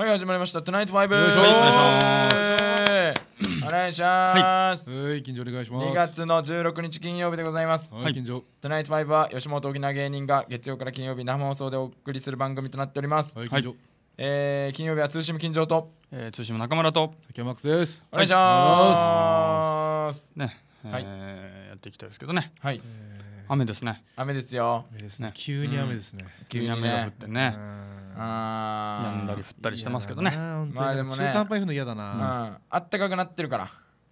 はい始まりました「トゥナイト5」よいします。お願いしますはい緊張お願いします二月の十六日金曜日でございますはい緊張「トゥナイト5」は吉本沖縄芸人が月曜から金曜日生放送でお送りする番組となっておりますはい緊張えー、金曜日は通信金城と、えー、通信中村と崎山ですお願いしますねはいやっていきたいですけどねはい雨ですね雨ですよ雨ですね急に雨ですね、急に雨が降ってねああ、やんだり降ったりしてますけどねまあでも中途パ端にの嫌だな、うあったかくなってるから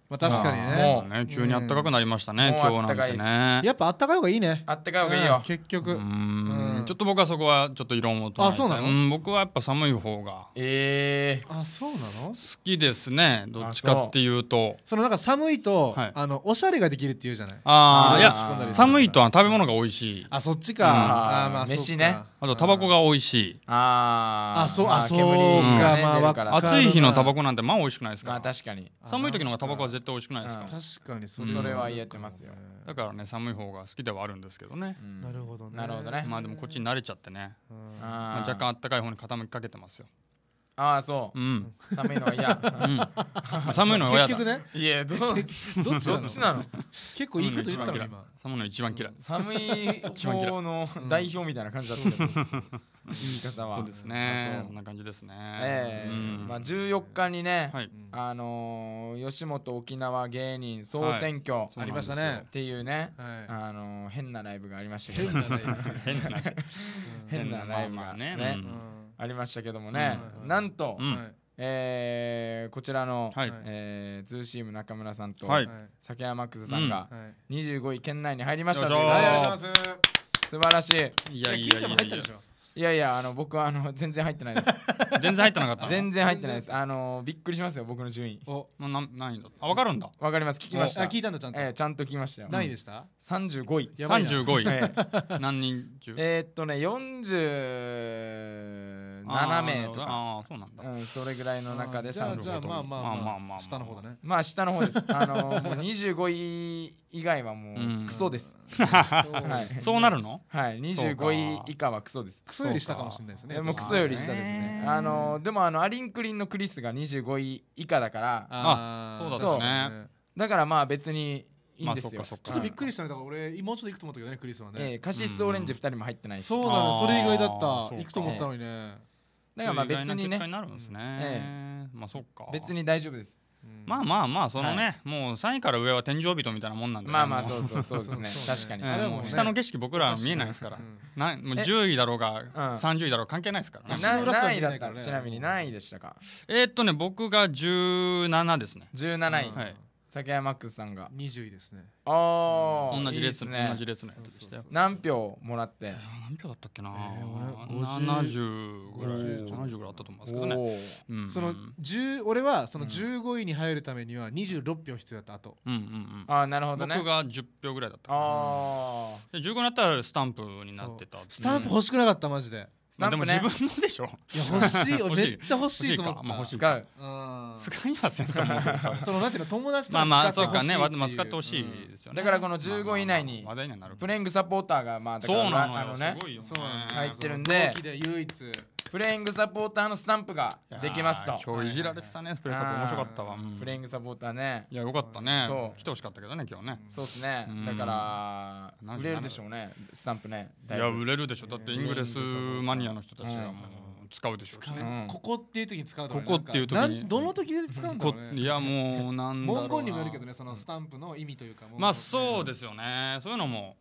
まあ確かにねもうね急に暖かくなりましたね、うん今日なんてねやっぱあったかい方がいいねあったかい方がいいよ、うん結局、うんちょっと僕はそこはちょっと異論を唱えてあそうなのん僕はやっぱ寒い方がえあそうなの好きですねどっちかっていうとそのなんか寒いと、はいあのおしゃれができるっていうじゃないああいや寒いとは食べ物が美味しいあそっちか、うんあまあそか飯ねあとタバコが美味しい。ああ、そう、あ、そうか、まあ、暑い日のタバコなんて、まあ、美味しくないですか。まあ、確かに。寒い時のがタバコは絶対美味しくないですか。確かに、それは言えてますよ。だからね、寒い方が好きではあるんですけどね。なるほどなるほどね。まあ、でも、こっちに慣れちゃってね。まあ、若干暖かい方に傾きかけてますよ。ああそう、うん、寒いのは嫌寒いのは結局ねいやどどっどっちなの結構いいこと言ってたの今寒いの一番嫌い寒い方の代表みたいな感じだったけど、言い方はそうですねそんな感じですねええまあ、14日にね、あの吉本沖縄芸人総選挙、ありましたねっていうね、あの変なライブがありましたけど変なね変なライブ 変なライブねありましたけどもね、なんと、えー、こちらの、はいえー、ツーシーム中村さんと、はい、酒屋マックスさんが、うん、25位圏内に入りましたので、はい、素晴らしい。いやいやいやいやいやいやあの僕はあの全然入ってないです。全然入ってなかった。全然入ってないです。あのびっくりしますよ僕の順位。お、な何位だった。あわかるんだ。わかります。聞きました。あ聞いたんだちゃんと。えちゃんと聞きましたよ。何位でした？三十五位。三十五位。何人中？えっとね四十。7名とかあそうなんだ、うん、それぐらいの中で3じゃあまあまあまあまあまあ下の方だねまあ下の方ですあのもう25 位以外はもうクソです、うんはい、そうなるのはい25位以下はクソですクソより下かもしれないですねもうクソより下ですねあのでもあのアリンクリンのクリスが25位以下だからあそうだですねだからまあ別にいいんですよ、まあ、ちょっとびっくりしたねだから俺もうちょっと行くと思ったけどねクリスはね、えー、カシスオレンジ2人も入ってないし、うん、そうだねそれ以外だった行くと思ったのにね、だからまあ別にね。まあそっか。別に大丈夫です。まあまあまあそのね、もう3位から上は天井人みたいなもんなんで、まあまあそうそうそうですね確かに、下の景色僕らは見えないですからなもう10位だろうが30位だろう関係ないですから、何位だったちなみに何位でしたかえっとね僕が17ですね17位、はい竹山マックスさんが20位ですねああ同じ列いいね同じ列のやつでしたよ何票もらって何票だったっけな、70ぐらい70ぐらいあったと思いますけどね、うんその10俺はその15位に入るためには26票必要だったあとうんうんああなるほどね僕が10票ぐらいだったああで15になったらスタンプになってたスタンプ欲しくなかったマジでスタンプ、ね、でも自分でしょいや欲しいよ めっちゃ欲しいと思ったまあ、欲しい使使いませんと思う そのなんていうの友達とかまあまあそうかね、まあ、使ってほしいですよね、うん、だからこの15以内にプレングサポーターがまあだからそうなのよ、ね、すごいよ、ね、入ってるんで同期で唯一プレイングサポーターのスタンプができますと今日いじられてたねプレイサポーター面白かったわ、プレイングサポーターねいやよかったねそう来てほしかったけどね今日ねそうですね、だから売れるでしょうねスタンプねいや売れるでしょだってイングレスマニアの人たちはもう、使うでしょうここっていう時に使う、ね、ここっていう時にどの時で使うんだろう、ね、いやもうなんだろう文言にもよるけどねそのスタンプの意味というかまあそうですよねそういうのも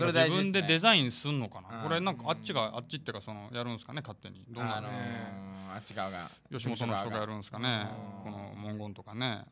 なんか自分でデザインすんのかな、ね、これなんかあっちがあっちっていうかそのやるんですかね勝手にどうなのあっち側が吉本の人がやるんですかねこの文言とかね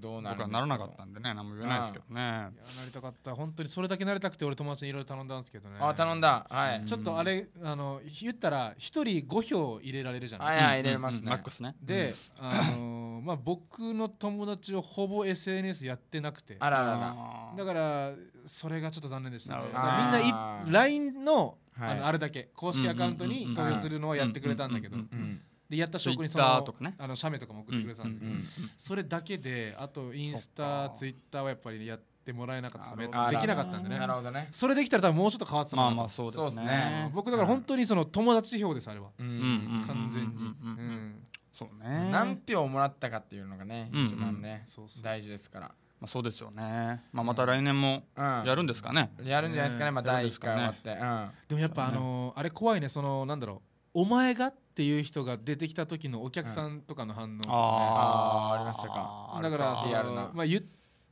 どうな僕はならなかったんでね何も言えないですけどねなりたかった本当にそれだけなりたくて俺友達にいろいろ頼んだんですけどねあ頼んだはいちょっとあれあの言ったら1人5票入れられるじゃないはいはい入れますねマックスねであのまあ僕の友達をほぼ SNS やってなくてあららだからそれがちょっと残念でしたねみんな LINE のあのあれだけ公式アカウントに投票するのはやってくれたんだけどうんでやった証拠にそのとか、ね、あの写メとかも送ってくれたんで、それだけであとインスタツイッターはやっぱりやってもらえなかったかできなかったんでねなるほどねそれできたら多分もうちょっと変わってたまあまあそうですね僕だから本当にその友達票ですあれは、完全に、そうね何票もらったかっていうのがね一番ね、大事ですからまあ、そうですよね、まあ、また来年もやるんですかね、やるんじゃないですかね、まあ、第1回終わって、でもやっぱあのあれ怖いねそのなんだろうお前がっっていう人が出てきた時のお客さんとかの反応とか、ね、ああありましたかだからそのまあ言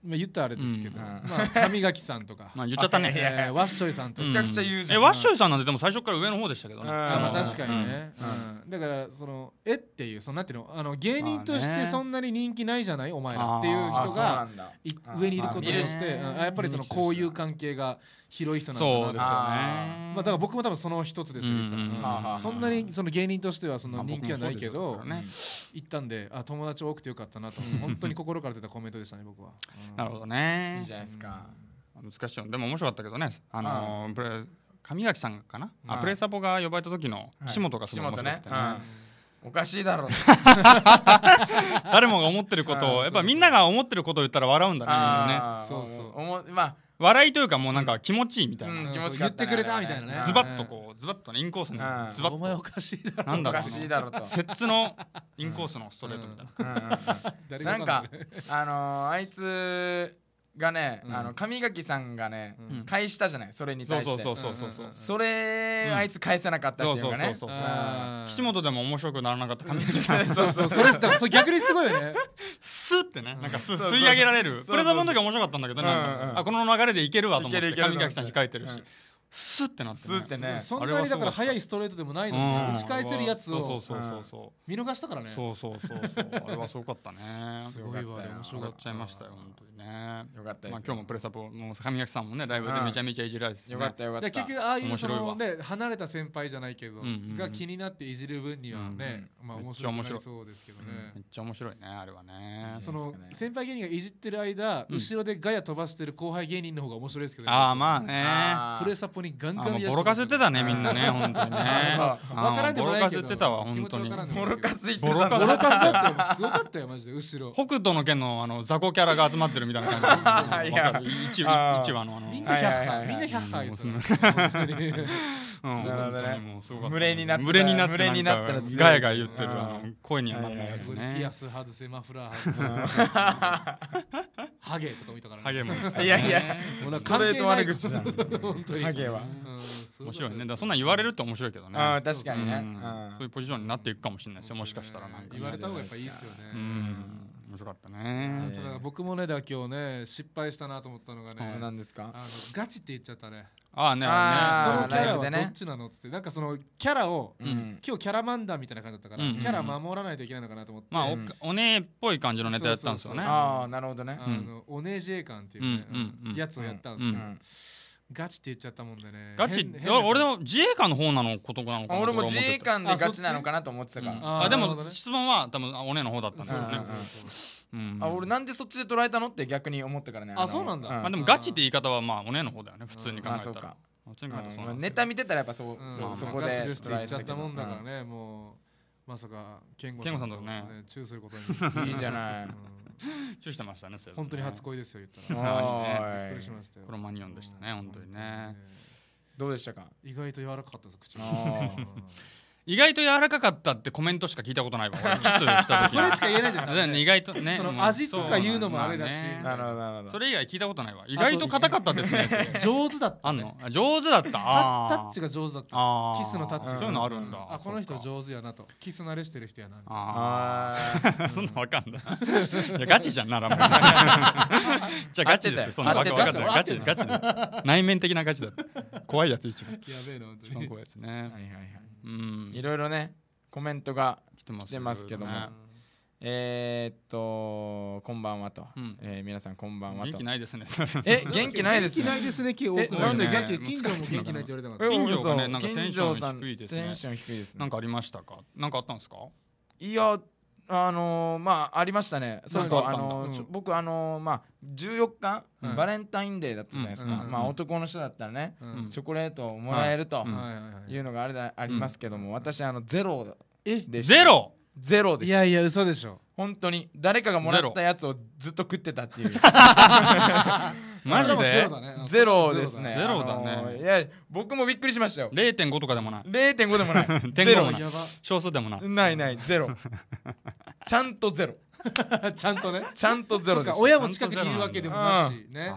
まあ、言ったあれですけど、うん、まあ、神垣さんとか まあ言っちゃったね、えー、わっしょいさんとかめちゃくちゃ言うえわっしょいさんなんてでも最初から上の方でしたけどねあまあ確かにね、うん、うん、だからそのえっていうそのなんていうのあの芸人としてそんなに人気ないじゃないお前らっていう人が上にいることにして、あやっぱりその交友関係が広い人なんだなって、ね、まあ、だから僕も多分その一つですよ、うんうん、そんなにその芸人としてはその人気はないけど、ね、行ったんであ友達多くてよかったなと 本当に心から出たコメントでしたね僕は。なるほどねいいじゃないですか。難しいでも面白かったけどねあのー、上垣さんかな、あプレサポが呼ばれた時の岸本がすごい面白くてね。はいおかしいだろ 誰もが思ってることをやっぱみんなが思ってることを言ったら笑うんだねねそうそうおもまあ笑いというかもうなんか気持ちいいみたいな、うん、気持ち言ってくれたみたいなねズバッとこうズバッとねインコースのズバッとお前おかしいだろなだろおかしいだろと摂津のインコースのストレートみたいな、うんうん、なんかあのー、あいつがね、あの神垣さんがね、返したじゃないそれに対してそうそうそうそうそれ、あいつ返せなかったっていうかね岸本でも面白くならなかった神垣さん そうそうそれ逆にすごいよねスッてねなんか吸い上げられるプレザーボンの時は面白かったんだけどなんかあこの流れでいけるわと思って神垣さん控えてるしスッてなってねってねそんなにだから速いストレートでもないのに、打ち返せるやつをそうそうそうそう見逃したからねそうそうそうそうあれはすごかったね すごいわね面白がっちゃいましたよ本当にねよかったです、まあ、今日もプレサポの坂も上さんもねライブでめちゃめちゃいじられて、ね、よかったよかった結局ああいうそのね離れた先輩じゃないけど、うんうんうん、が気になっていじる分にはね、うんうん、まあ面白いそうですけどね、めっちゃ面白いねあれはねその先輩芸人がいじってる間、うん、後ろでガヤ飛ばしてる後輩芸人の方が面白いですけど、ね、ああまあねプレサポにガンガンボロカス言ってたねみんなね本当にね分からんでもないけどボロカス言ってたわ本当にボロカス言ってたボロカスだってすごかったよマジで後ろ北斗の剣のあの雑魚キャラが集まってるみたいな感じ一話のあのみんなヒャッハみんなヒャなるほどね群れになった群れにな群れになったら強いガヤガヤ言ってるあ声にはならないやつねピアス外せマフラー外せ ハゲとか見たからハゲもいやいやストレート悪口じゃんハゲは面白いねそんな言われると面白いけどね確かにねそういうポジションになっていくかもしれないですよもしかしたら言われた方がやっぱいいっすよね面白かったね。僕もねだ今日ね失敗したなと思ったのがね。何ですか？あのガチって言っちゃったね。ああねあね。そのキャラはどっちなのっつってなんかそのキャラを、うん、今日キャラマンーみたいな感じだったから、うん、キャラ守らないといけないのかなと思って。まあおお姉っぽい感じのネタやったんですよね。ああなるほどね。あの、うん、お姉自衛官っていうね、やつをやったんですけど。ガチって言っちゃったもんでねガチ俺でも自衛官の方なのことなのかな俺も自衛官でガチなのかなと思ってたから、あでも質問は多分おねの方だったんでねあ俺なんでそっちで捉えたのって逆に思ってからねあそうなんだ、まあ、でもガチって言い方はまあおねの方だよね普通に考えたら、ネタ見てたらやっぱそ,、うそこでガチですって言っちゃったもんだからね、もうまさか健吾さんとねチューすることに いいじゃない、チュしてましたね、ね、本当に初恋ですよ言ったら ね、これマニオンでしたね本当にねどうでしたか意外と柔らかかったです口 意外と柔らかかったってコメントしか聞いたことないわ それしか言えないじゃない、意外とねそ味とか言うのもあれだし、なるほどそれ以外聞いたことないわ意外と硬かったですね 上手だった、あ上手だったタッチが上手だったキスのタッチそういうのあるんだ、あこの人上手やなとキス慣れしてる人やなああ そんなわかんないいやガチじゃんならもうじゃあガチですよそんなわかんないガチガチ内面的なガチだった怖いやつ一番やべえの一番怖いやつねはいはいはいいろいろねコメントが来てますけども、ね、えー、っとこんばんはと、うん、えー、皆さんこんばんはと元気ないですねえ元気ないですね元気ないですね今日なんでさっき近所も元気ないって言われたから近所がねなんかテンション低いですねテンション低いですねなんかありましたかなんかあったんですかいやあのー、まあありましたねそうそうあのーうん、僕あのー、まあ14日、うん、バレンタインデーだったじゃないですか、うん、まあ男の人だったらね、チョコレートをもらえるというのがあれだありますけども、私あのゼロでえゼロゼロですいやいや嘘でしょ本当に誰かがもらったやつをずっと食ってたっていう マジでゼロですねゼロだね、いや僕もびっくりしましたよ0.5とかでもない0.5でもない ゼロ少数でもないないないゼロ ちゃんとゼロ ちゃんとねちゃんとゼロです親も近くにいるわけでもないしね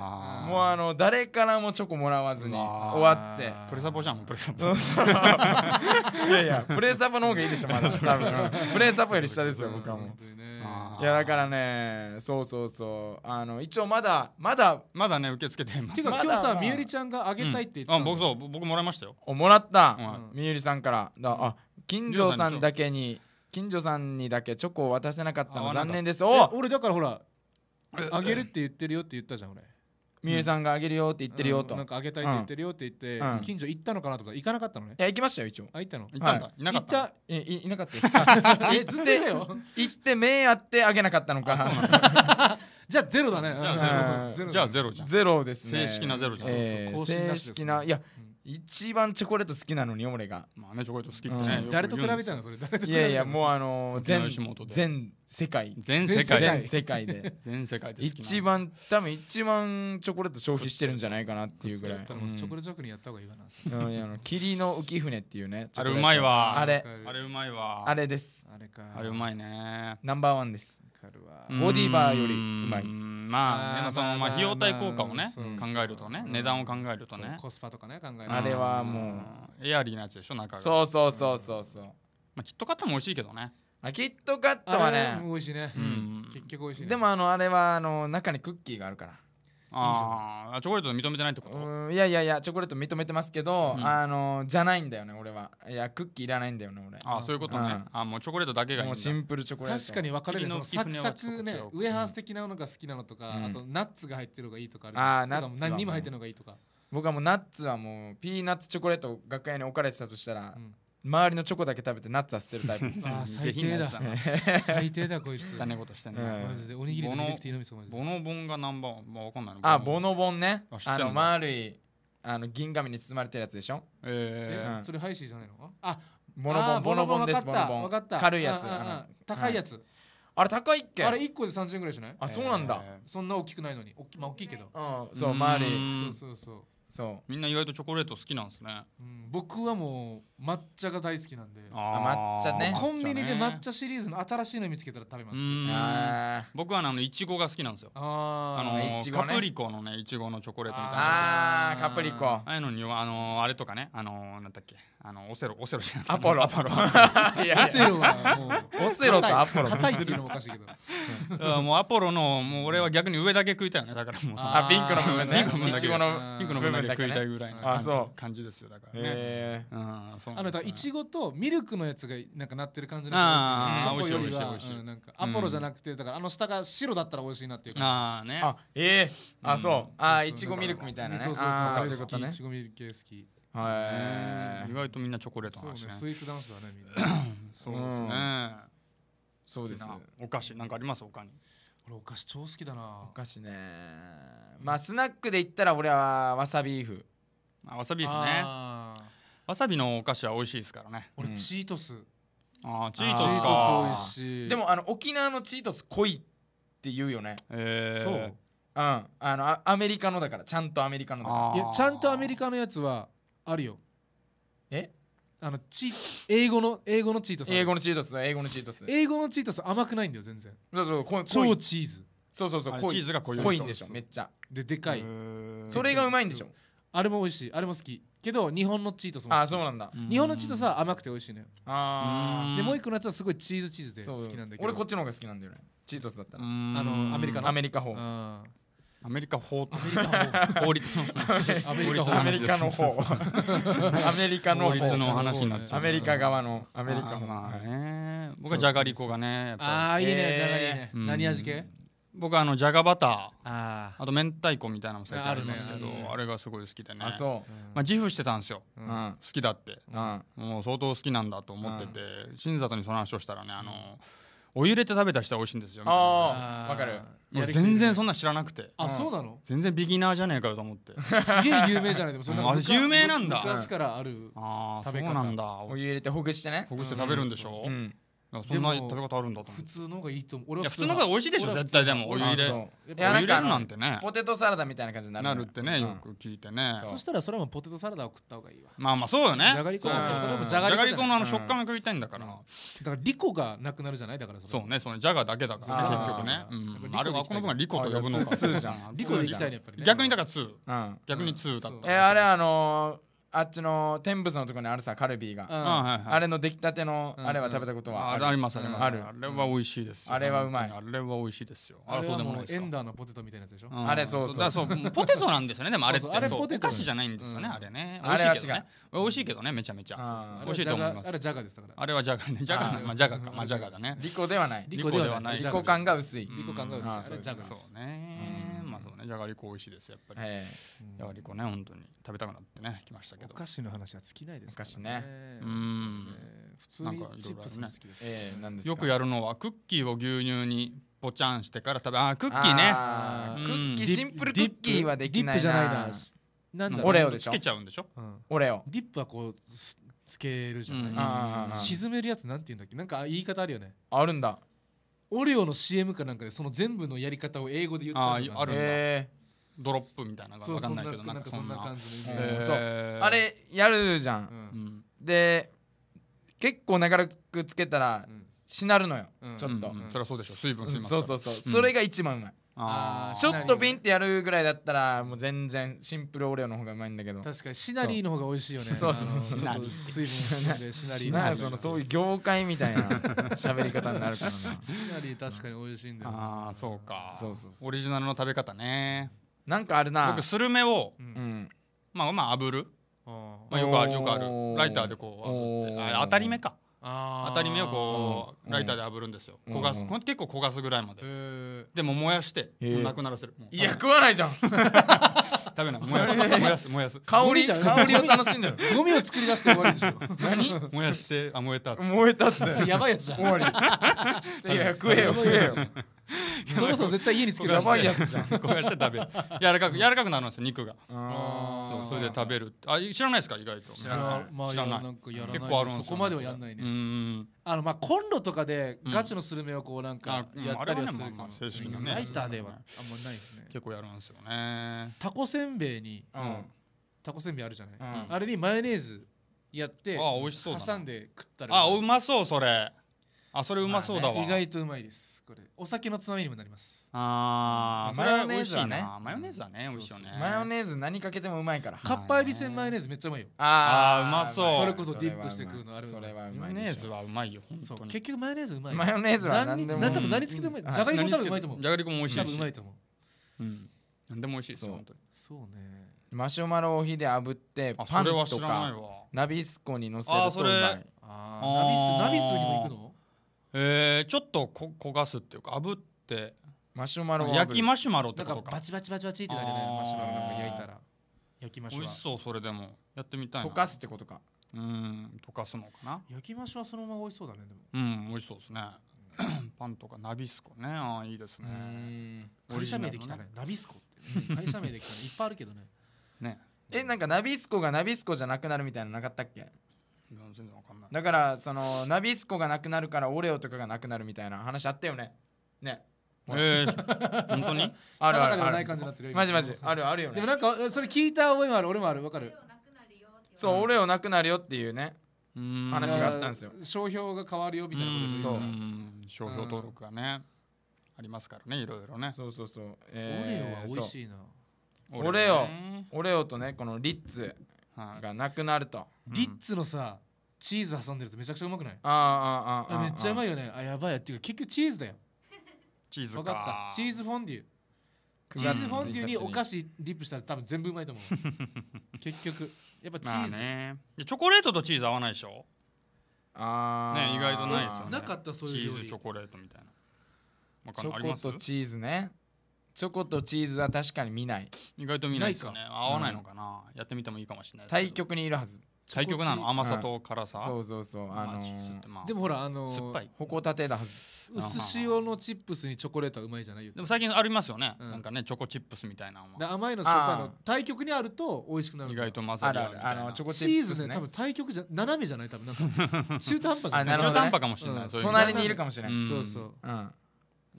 もうあの誰からもチョコもらわずに終わってプレサポじゃんプレサポいやいやプレサポの方がいいでしょまだ多分プレサポより下ですよ僕はもういやだからねそうそうそうあの一応まだまだまだね受け付けてますていうか、今日さみゆりちゃんがあげたいって言ってた、僕そう僕もらいましたよもらったみゆりさんからだあ金城さんだけに近所さんにだけチョコを渡せなかったの残念ですお俺だからほらあげるって言ってるよって言ったじゃん俺みゆさんがあげるよって言ってるよと、なんかあげたいって言ってるよって言って、近所行ったのかなとか行かなかったのねいや行きましたよ一応あ行ったの行ったんだ、い、なかったいなかった 行って行って目あってあげなかったのか じゃあゼロだねじゃあゼロ、じゃゼロんゼロですね正式なゼロじゃん、正式ないや一番チョコレート好きなのに俺がまあねチョコレート好きってうん、誰と比べたのそれ誰といやいやもうあのー、全全世界全世界全世界で全世界で一番多分一番チョコレート消費してるんじゃないかなっていうぐらい、チョコレート職にやった方がいいわな、うん、あの霧の浮舟っていうねあれうまいわあれあれうまいわあれですあれかあれうまいねナンバーワンですカるわボディーバーよりうまいまあでもそのまあ費用対効果をね考えるとね値段を考えるとねコスパとかね考えるあれはもうエアリーなやつでしょ中がそうそうそうそうそうまあキットカットも美味しいけどねあキットカットはね美味しいね結局美味しいでもあのあれはあの中にクッキーがあるからああチョコレート認めてないってこといやいやいやチョコレート認めてますけど、うん、あのじゃないんだよね俺はいやクッキーいらないんだよね俺あそういうことね、あもうチョコレートだけがいいもうシンプルチョコレート確かに分かれるのサクサクねウエハース的なのが好きなのとか、うん、あとナッツが入ってるのがいいとかあるあナッツ何にも入ってるのがいいとか僕はもうナッツはもうピーナッツチョコレート楽屋に置かれてたとしたら、うん周りのチョコだけ食べてナッツは捨てるタイプですあ最低だ最低だこいつ種ことしてね、うマジでおにぎりできていいのみそマボノボンがナンバーあわかんないあボノボンねあの丸いあの銀紙に包まれてるやつでしょええ、それハイシーじゃないのあボノボンボノボンですボノボン軽いやつ高いやつ、あれ高いっけあれ1個で30円ぐらいじゃないあ、そうなんだ、そんな大きくないのにまあ大きいけど、うん、そう周りそうそうそうそうみんな意外とチョコレート好きなんですねうん僕はもう抹茶が大好きなんであ抹茶ねコンビニで抹茶シリーズの新しいの見つけたら食べます僕はあのいちごが好きなんですよああの、ね、カプリコのねいちごのチョコレートみたいなああカプリコああいうのにあのあれとかねあのなんだっけあのオセロオセロじゃなくてアポロアポロ オセロはもうオセロとアポロ硬いっていうのもおかしいけどだかもうアポロのもう俺は逆に上だけ食いたいよねだからもうあピンクの部分ねいちごのピンクの部分だけ食いたいぐらいの感じ,、感じですよだからね、えー、うんそうあのだいちごとミルクのやつがなんかなってる感じのああ美味しい美味しい美味しい、なんかアポロじゃなくて、だからあの下が白だったら美味しいなっていうああねあええー、あそう、うん、あいちごミルクみたいなねそうそうそうそういうこといちごミルク系好きはい、意外とみんなチョコレートの話ねスイーツ男子だねみんな そうですね、そうですお菓子なんかあります他に俺お菓子超好きだなお菓子ねまあスナックで言ったら俺はわさビーフあわさビーフねわさびのお菓子は美味しいですからね俺チートス、うん、あチートスチートス美味しいでもあの沖縄のチートス濃いって言うよねええそううんあのアメリカのだからちゃんとアメリカのだからいやちゃんとアメリカのやつはあるよえあのチ英語の英語のチートス英語のチートス英語のチートス英語のチートス甘くないんだよ全然そうそうこ超チーズそうそうそう濃いチーズが濃い濃いんでしょめっちゃででかいそれがうまいんでしょあれも美味しいあれも好きけど日本のチートスもあそうなんだ日本のチートスは甘くて美味しいねああでもう一個のやつはすごいチーズチーズで好きなんだけど俺こっちの方が好きなんだよねチートスだったらあのアメリカのアメリカ方うんアメリカ法法律のアメリカの方 アメリカの法律の話になっちゃうアメリカ側のアメリカまあね僕はじゃがりこがねああいいねじゃがりね、何味系僕はあのじゃがバターあと明太子みたいなのも最近ありますけど、あれがすごい好きでねまあ、自負してたんですよ、好きだって、もう相当好きなんだと思ってて、新里にその話をしたらねあの、うんお湯入れて食べた人は美味しいんですよああわかる全然そんな知らなくてあそうなの全然ビギナーじゃねえかよと思ってすげえ有名じゃないでもそんなあ有名なんだ昔からあるああ食べうなんだお湯入れてほぐしてねほぐして食べるんでしょうんそんな食べ方あるんだ普通の方がいいと思う俺は普通の方が美味しいでしょ絶対でもお湯入れお湯入れるなんてねポテトサラダみたいな感じになるってねよく聞いてねそしたらそれもポテトサラダを食った方がいいわまあまあそうよねじゃがりこじゃがりこのあの食感が食いたいんだからだからリコがなくなるじゃないだからそうねそのじゃがだけだから結局ねあれはこの分はリコと呼ぶのかリコでいきたいねやっぱり逆にだから2逆に2だったえあれあのあっちの天仏のところにあるさカルビーが、あれの出来たてのあれは食べたことはある、ありますありますあれは美味しいですあれはうまいあれは美味しいですよあれそうエンダーのポテトみたいなやつでしょ、あれそうそうそうポテトなんですよねでもあれってあれポテトお菓子じゃないんですよね、あれね美味しいけどね美味しいけどねめちゃめちゃ美味しいと思いますあれジャガですからあれはジャガねジャガまあジャガかまあジャガだねリコではないリコではないリコ感が薄いリコ感が薄いジャそうねじゃがりこ美味しいですやっぱり、えー、じゃがりこね本当に食べたくなってねきましたけどお菓子の話は尽きないですからねねうん普通にチップスも好きです,、ねえー、よくやるのはクッキーを牛乳にポチャンしてから食べあクッキーねー、うん、クッキーシンプルクッキーはできないなディップじゃないななんだオレオでしょつけちゃうんでしょ、うん、オレオディップはこうつけるじゃない、うん、沈めるやつなんて言うんだっけなんか言い方あるよねあるんだオレオの CM かなんかでその全部のやり方を英語で言ってあるあるんだ、えードロップみたいなのが分かんないけどなんかそんな感じのイメージ、えー、あれやるじゃん、うん、で結構長くつけたらしなるのよ、うん、ちょっと、うんうん、そりゃそうでしょ水分ますそうそうそう、それが一番うまいあちょっとピンってやるぐらいだったらもう全然シンプルオレオの方がうまいんだけど確かにシナリーの方が美味しいよねそうそうそうちょ水分含んでシナリーなそのそういう業界みたいな 喋り方になるからなシナリー確かに美味しいんだよ、ね、ああそうかそうそうオリジナルの食べ方ねなんかあるな僕スルメを、うん、まあまあ炙るあ、まあよくあるよくあるライターでこう炙ってあ当たり目か当たり目をこう、ライターで炙るんですよ、焦がす、結構焦がすぐらいまで、でも燃やしてなくならせるいや食わないじゃん 食べない燃やす 燃やす燃やす香り香りを楽しんでる ゴミを作り出して終わりでしょ何燃やしてあ燃えた燃えたっってやばいやつじゃん終わりいや食えよ食えよ そろそろ絶対家につけるやばいやつじゃん 焦がして食べる柔らかく柔らかくなるんですよ肉がそれで食べるあ知らないですか意外と知らない、まあ、知らないなんかやらない結構あるんですよ、そこまではやんないねあのまあコンロとかでガチのスルメをこうなんかやったりはするけど、ライターではあんまないですね結構やるんですよねタコせんべいに、うん、タコせんべいあるじゃない、うん、あれにマヨネーズやってあ美味しそう挟んで食ったらあうまそうそれあそれうまそうだわ、意外とうまいですこれお酒のつまみにもなりますあーマヨネーズはねマヨネーズはね美味しいよねマヨネーズ何かけてもうまいからカッパエビせんマヨネーズめっちゃうまいよああうまそうそれこそディップして食うのあるそれはマヨネーズはうまいよそう結局マヨネーズうまいマヨネーズは何でも何多分何つけてもじゃがりこも多分うまいと思うじゃがりこも美味しい多分うまいと思ううん何でも美味しいそうそうねマシュマロを火で炙ってパンとかナビスコにのせるとうまいナビスナビスにも行くのえー、ちょっとこ焦がすっていうか炙ってマシュマロ焼きマシュマロってことかバチバチバチバチってなるよねマシュマロなんか焼いたら焼きマシュマロ美味しそうそれでもやってみたい溶かすってことかうん溶かすのかな焼きマシュはそのまま美味しそうだねでもうん美味しそうですね パンとかナビスコねああいいですね会社名できたね、ね、ナビスコって、会社名できたねいっぱいあるけどね ねえなんかナビスコがナビスコじゃなくなるみたいなのなかったっけんわかないだからそのナビスコがなくなるからオレオとかがなくなるみたいな話あったよねねえー、本当に あるあるあるマジマジあるあるよねでもなんかそれ聞いた覚えもある俺もあるわかるそう、オレオなくなるよっていうね話があったんですよ商標が変わるよみたいなことそう商標登録がねありますからねいろいろねそうそうそう、えー、オレオは美味しいなオレオオレオとねこのリッツがなくなると、うん、リッツのさチーズ挟んでるとめちゃくちゃうまくないあああああめっちゃうまいよねあやばいやっていうか結局チーズだよチーズか分かったチーズフォンデュチーズフォンデュにお菓子ディップしたら多分全部うまいと思う 結局やっぱチーズ、まあ、ねチョコレートとチーズ合わないでしょああ、ね、意外とないですよねなかったそういう料理チーズチョコレートみたいなチョコとチーズねチョコとチーズは確かに見ない意外と見ないですよね合わないのかな、うん、やってみてもいいかもしれない対局にいるはず対局なの甘さと辛さ、うん、そうそうそうあのーまあ、でもほらあのー、酸っぱいほこたてだはず薄塩のチップスにチョコレートはうまいじゃないよでも最近ありますよね、うん、なんかねチョコチップスみたいな甘いの酸っぱいの対局にあると美味しくなる意外と混ざるあのチョコチップス、ね、チーズね多分対局じゃ斜めじゃない多分なんか 中途半端じゃないね、中途半端かもしれない、うん、ういう隣にいるかもしれない、そうそう、うん、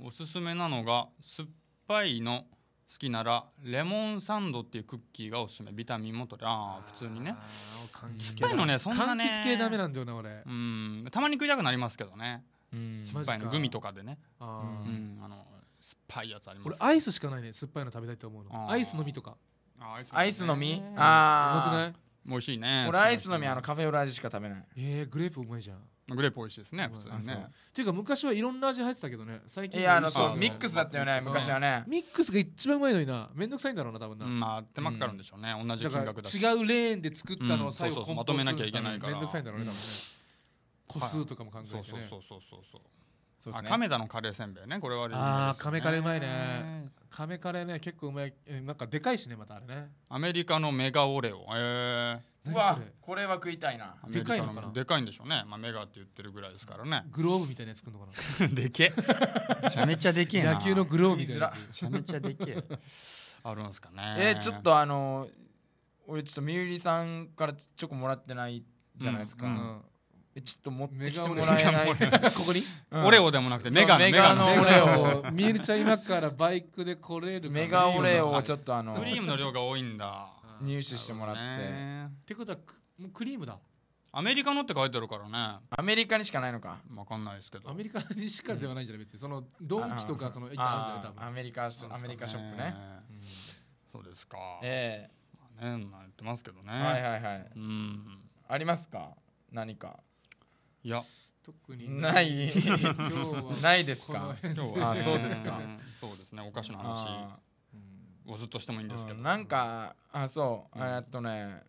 おすすめなのが酸っぱいの好きならレモンサンドっていうクッキーがおすすめビタミンも取れああ普通にね酸っぱいのねそんなね柑橘系ダメなんだよね俺うんたまに食いたくなりますけどね酸っぱいのグミとかでねあ,、うん、あの酸っぱいやつあります俺アイスしかないね酸っぱいの食べたいと思うのアイスのみとかあアイスのみ、ああうい美味しいね俺アイスのみあのカフェオレ味しか食べないえー、グレープうまいじゃんグレープ美味しいですね普通にねっていうか昔はいろんな味入ってたけどね最近いやあのそうミックスだったよね昔はねミックスが一番うまいのになめんどくさいんだろうな多分な、まあ手間かかるんでしょうね、同じ金額だし違うレーンで作ったのを最後まとめなきゃいけないからめんどくさいんだろうね多分ね、個数とかも考えてそうそうそうそうそうそうですね、亀田のカレーせんべいねこれは、ね、ああ亀カレーうまいね亀カレーね結構うまいなんかでかいしねまたあれねアメリカのメガオレオええー、うわこれは食いたいなでかいのかなでかいんでしょうね、まあ、メガって言ってるぐらいですからねグローブみたいなやつくんのかな でけめちゃめちゃでけえな野球のグローブみたいなやつめちゃめちゃでけえあるんですかねえー、ちょっとあの俺ちょっとみゆりさんからチョコもらってないじゃないですか、うんうんちょっと持ってきてもらえないここに、うん、オレオでもなくてメガメガのオレオみるちゃん今からバイクで来れるメガオレオをちょっとあのクリームの量が多いんだ入手してもらって、ってことはもうクリームだアメリカのって書いてあるからねアメリカにしかないのかわかんないですけどアメリカにしかではないんじゃない別にそのドンキとかそのいったあんじゃないアメリカショップアメリカショップね、そうですかええー、まあ、ね言ってますけどねはいはいはいうんありますか何かいや特にないないですか今日あそうですかそうですねお菓子の話をずっとしてもいいんですけど、なんかあそう、えっとね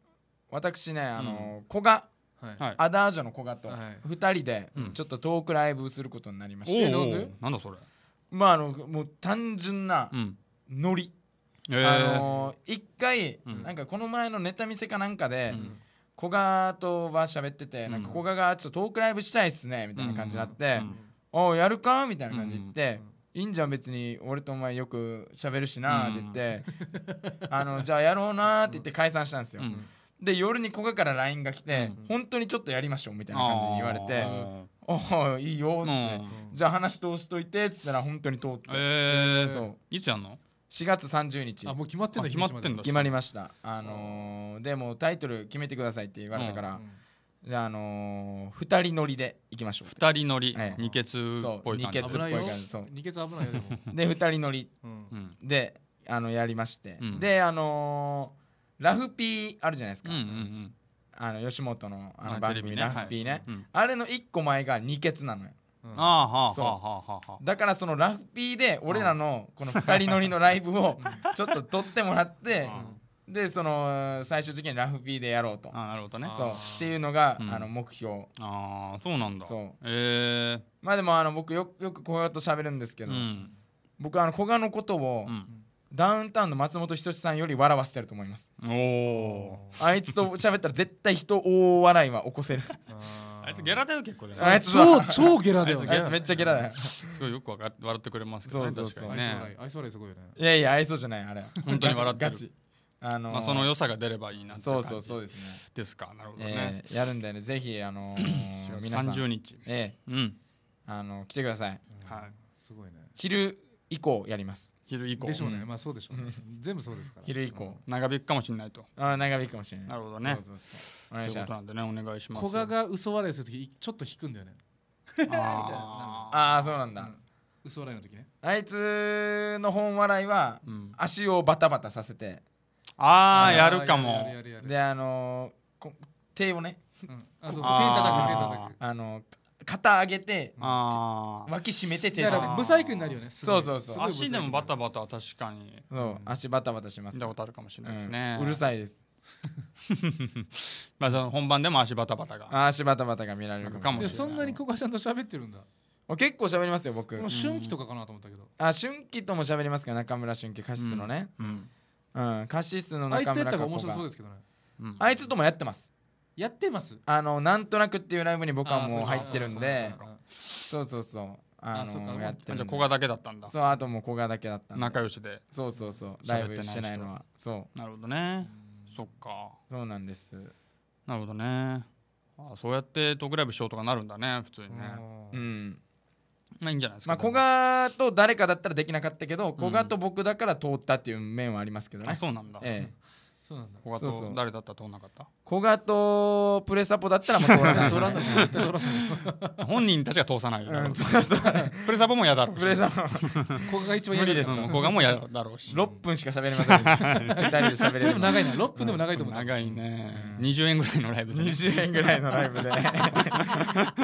私ねあの、うん、古賀はい、アダージョの古賀と2人でちょっとトークライブすることになりまして、うん、なんだそれまああのもう単純なノリ、うん、あの一回、なんかこの前のネタ見せかなんかで、うん古賀とは喋ってて、なんか古賀がちょっとトークライブしたいっすねみたいな感じになって「おやるか?」みたいな感じ言って。いいんじゃん別に俺とお前よく喋るしなって言って、あのじゃあやろうなって言って解散したんですよ、で夜に古賀から LINE が来て、本当にちょっとやりましょうみたいな感じに言われて「おおいいよ」っつって、じゃあ話通しといて」っつったら本当に通ってええそういつやんの4月30日あもう決まってんだ決まってんだ決まりましたあのー、でもタイトル決めてくださいって言われたから、じゃあ、あのー、2人乗りでいきましょう2人乗り、二血っぽい感じ二欠っぽい感じ二危ないよでも で2人乗り、うん、であのやりまして、うん、であのー、ラフピーあるじゃないですか、うんうんうんあの吉本のあの番組、ね、ラフピーね、はいうん、あれの1個前が二血なのよだからそのラフピーで俺らのこの二人乗りのライブをちょっと撮ってもらってでその最終的にラフピーでやろうとあなるほどねそうっていうのが、うん、あの目標ああそうなんだそうえー、まあでもあの僕よよく小賀と喋るんですけど、僕あの小賀のことを、うんダウンタウンの松本人志さんより笑わせてると思いますおあいつと喋ったら絶対人大笑いは起こせるあいつゲラだよ結構ねあいつ超超ゲラだよ、ね、めっちゃゲラだよすごいよくわか笑ってくれますそうそうそう、ね、愛想笑いすごいよねいやいや愛想じゃないあれ本当に笑ってるあのー、まあ、その良さが出ればいいなそうそうそうですねですかなるほどね、えー、やるんでねぜひあのー、皆さん30日ええー、うんあのー、来てください、はいすごいね昼以降やります昼以降でしょうね、まあそうでしょうね 全部そうですから昼以降、長引くかもしれないとああ長引くかもしれないなるほどねそうそうそうお願いしますなんねします賀が嘘笑いするときちょっと引くんだよねあ あそうなんだ、うん嘘笑いの時ねあいつの本笑いは、うん、足をバタバタさせてああやるかもであのー、手をね、うん、あそうそう手叩く手叩くあのー、肩上げて脇締めて手だブサイクになるよねそうそうそう足でもバタバタ確かにそう足バタバタします見たことあるかもしれないですね、うるさいです まあその本番でも足バタバタが足バタバタが見られるかもしれないそんなにここはちゃんと喋ってるんだ結構喋りますよ僕もう春季とかかなと思ったけど、あ春季とも喋りますけど中村春季カシスのねうん、うん、カシスの中村あいつとやったら面白そうですけどね、あいつともやってますやってますあのなんとなくっていうライブに僕はもう入ってるんでそうそうそうあのやってるじゃあ古賀だけだったんだそうあともう古賀だけだった仲良しでそうそうそうライブしてないのはそうなるほどねそっかそうなんですなるほどねあそうやってトークライブしようとかなるんだね普通にねうんまあいいんじゃないですか、まあ、古賀と誰かだったらできなかったけど、古賀と僕だから通ったっていう面はありますけどねあそうなんだ、ええ、そうなんだ古賀と誰だったら通んなかった古賀とプレサポだったらもう通らない 本人たちが通さない、プレサポも嫌だろうしプレサポ古賀 が一番嫌です古賀も嫌だろうし6分しか喋れません2人でも長いな6分でも長いと思う長いね20円ぐらいのライブで、20円ぐらいのライブで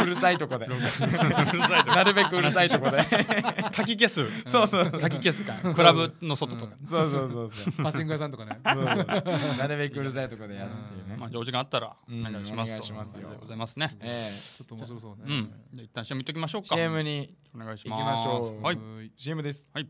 うるさいとこでなるべくうるさいとこでかき消すそうそうかき消すかクラブの外とかそうそうそう パッパング屋さんとかねなるべくうるさいとこでやるっていうねじ時間あったらお願いします、うん、お願いしますよ。ございますね。えー、ちょっと面白そうね。うん。じゃ一旦 CM 見ときましょうか。CM にお願いします。行きましょう。はい。CM です。はい。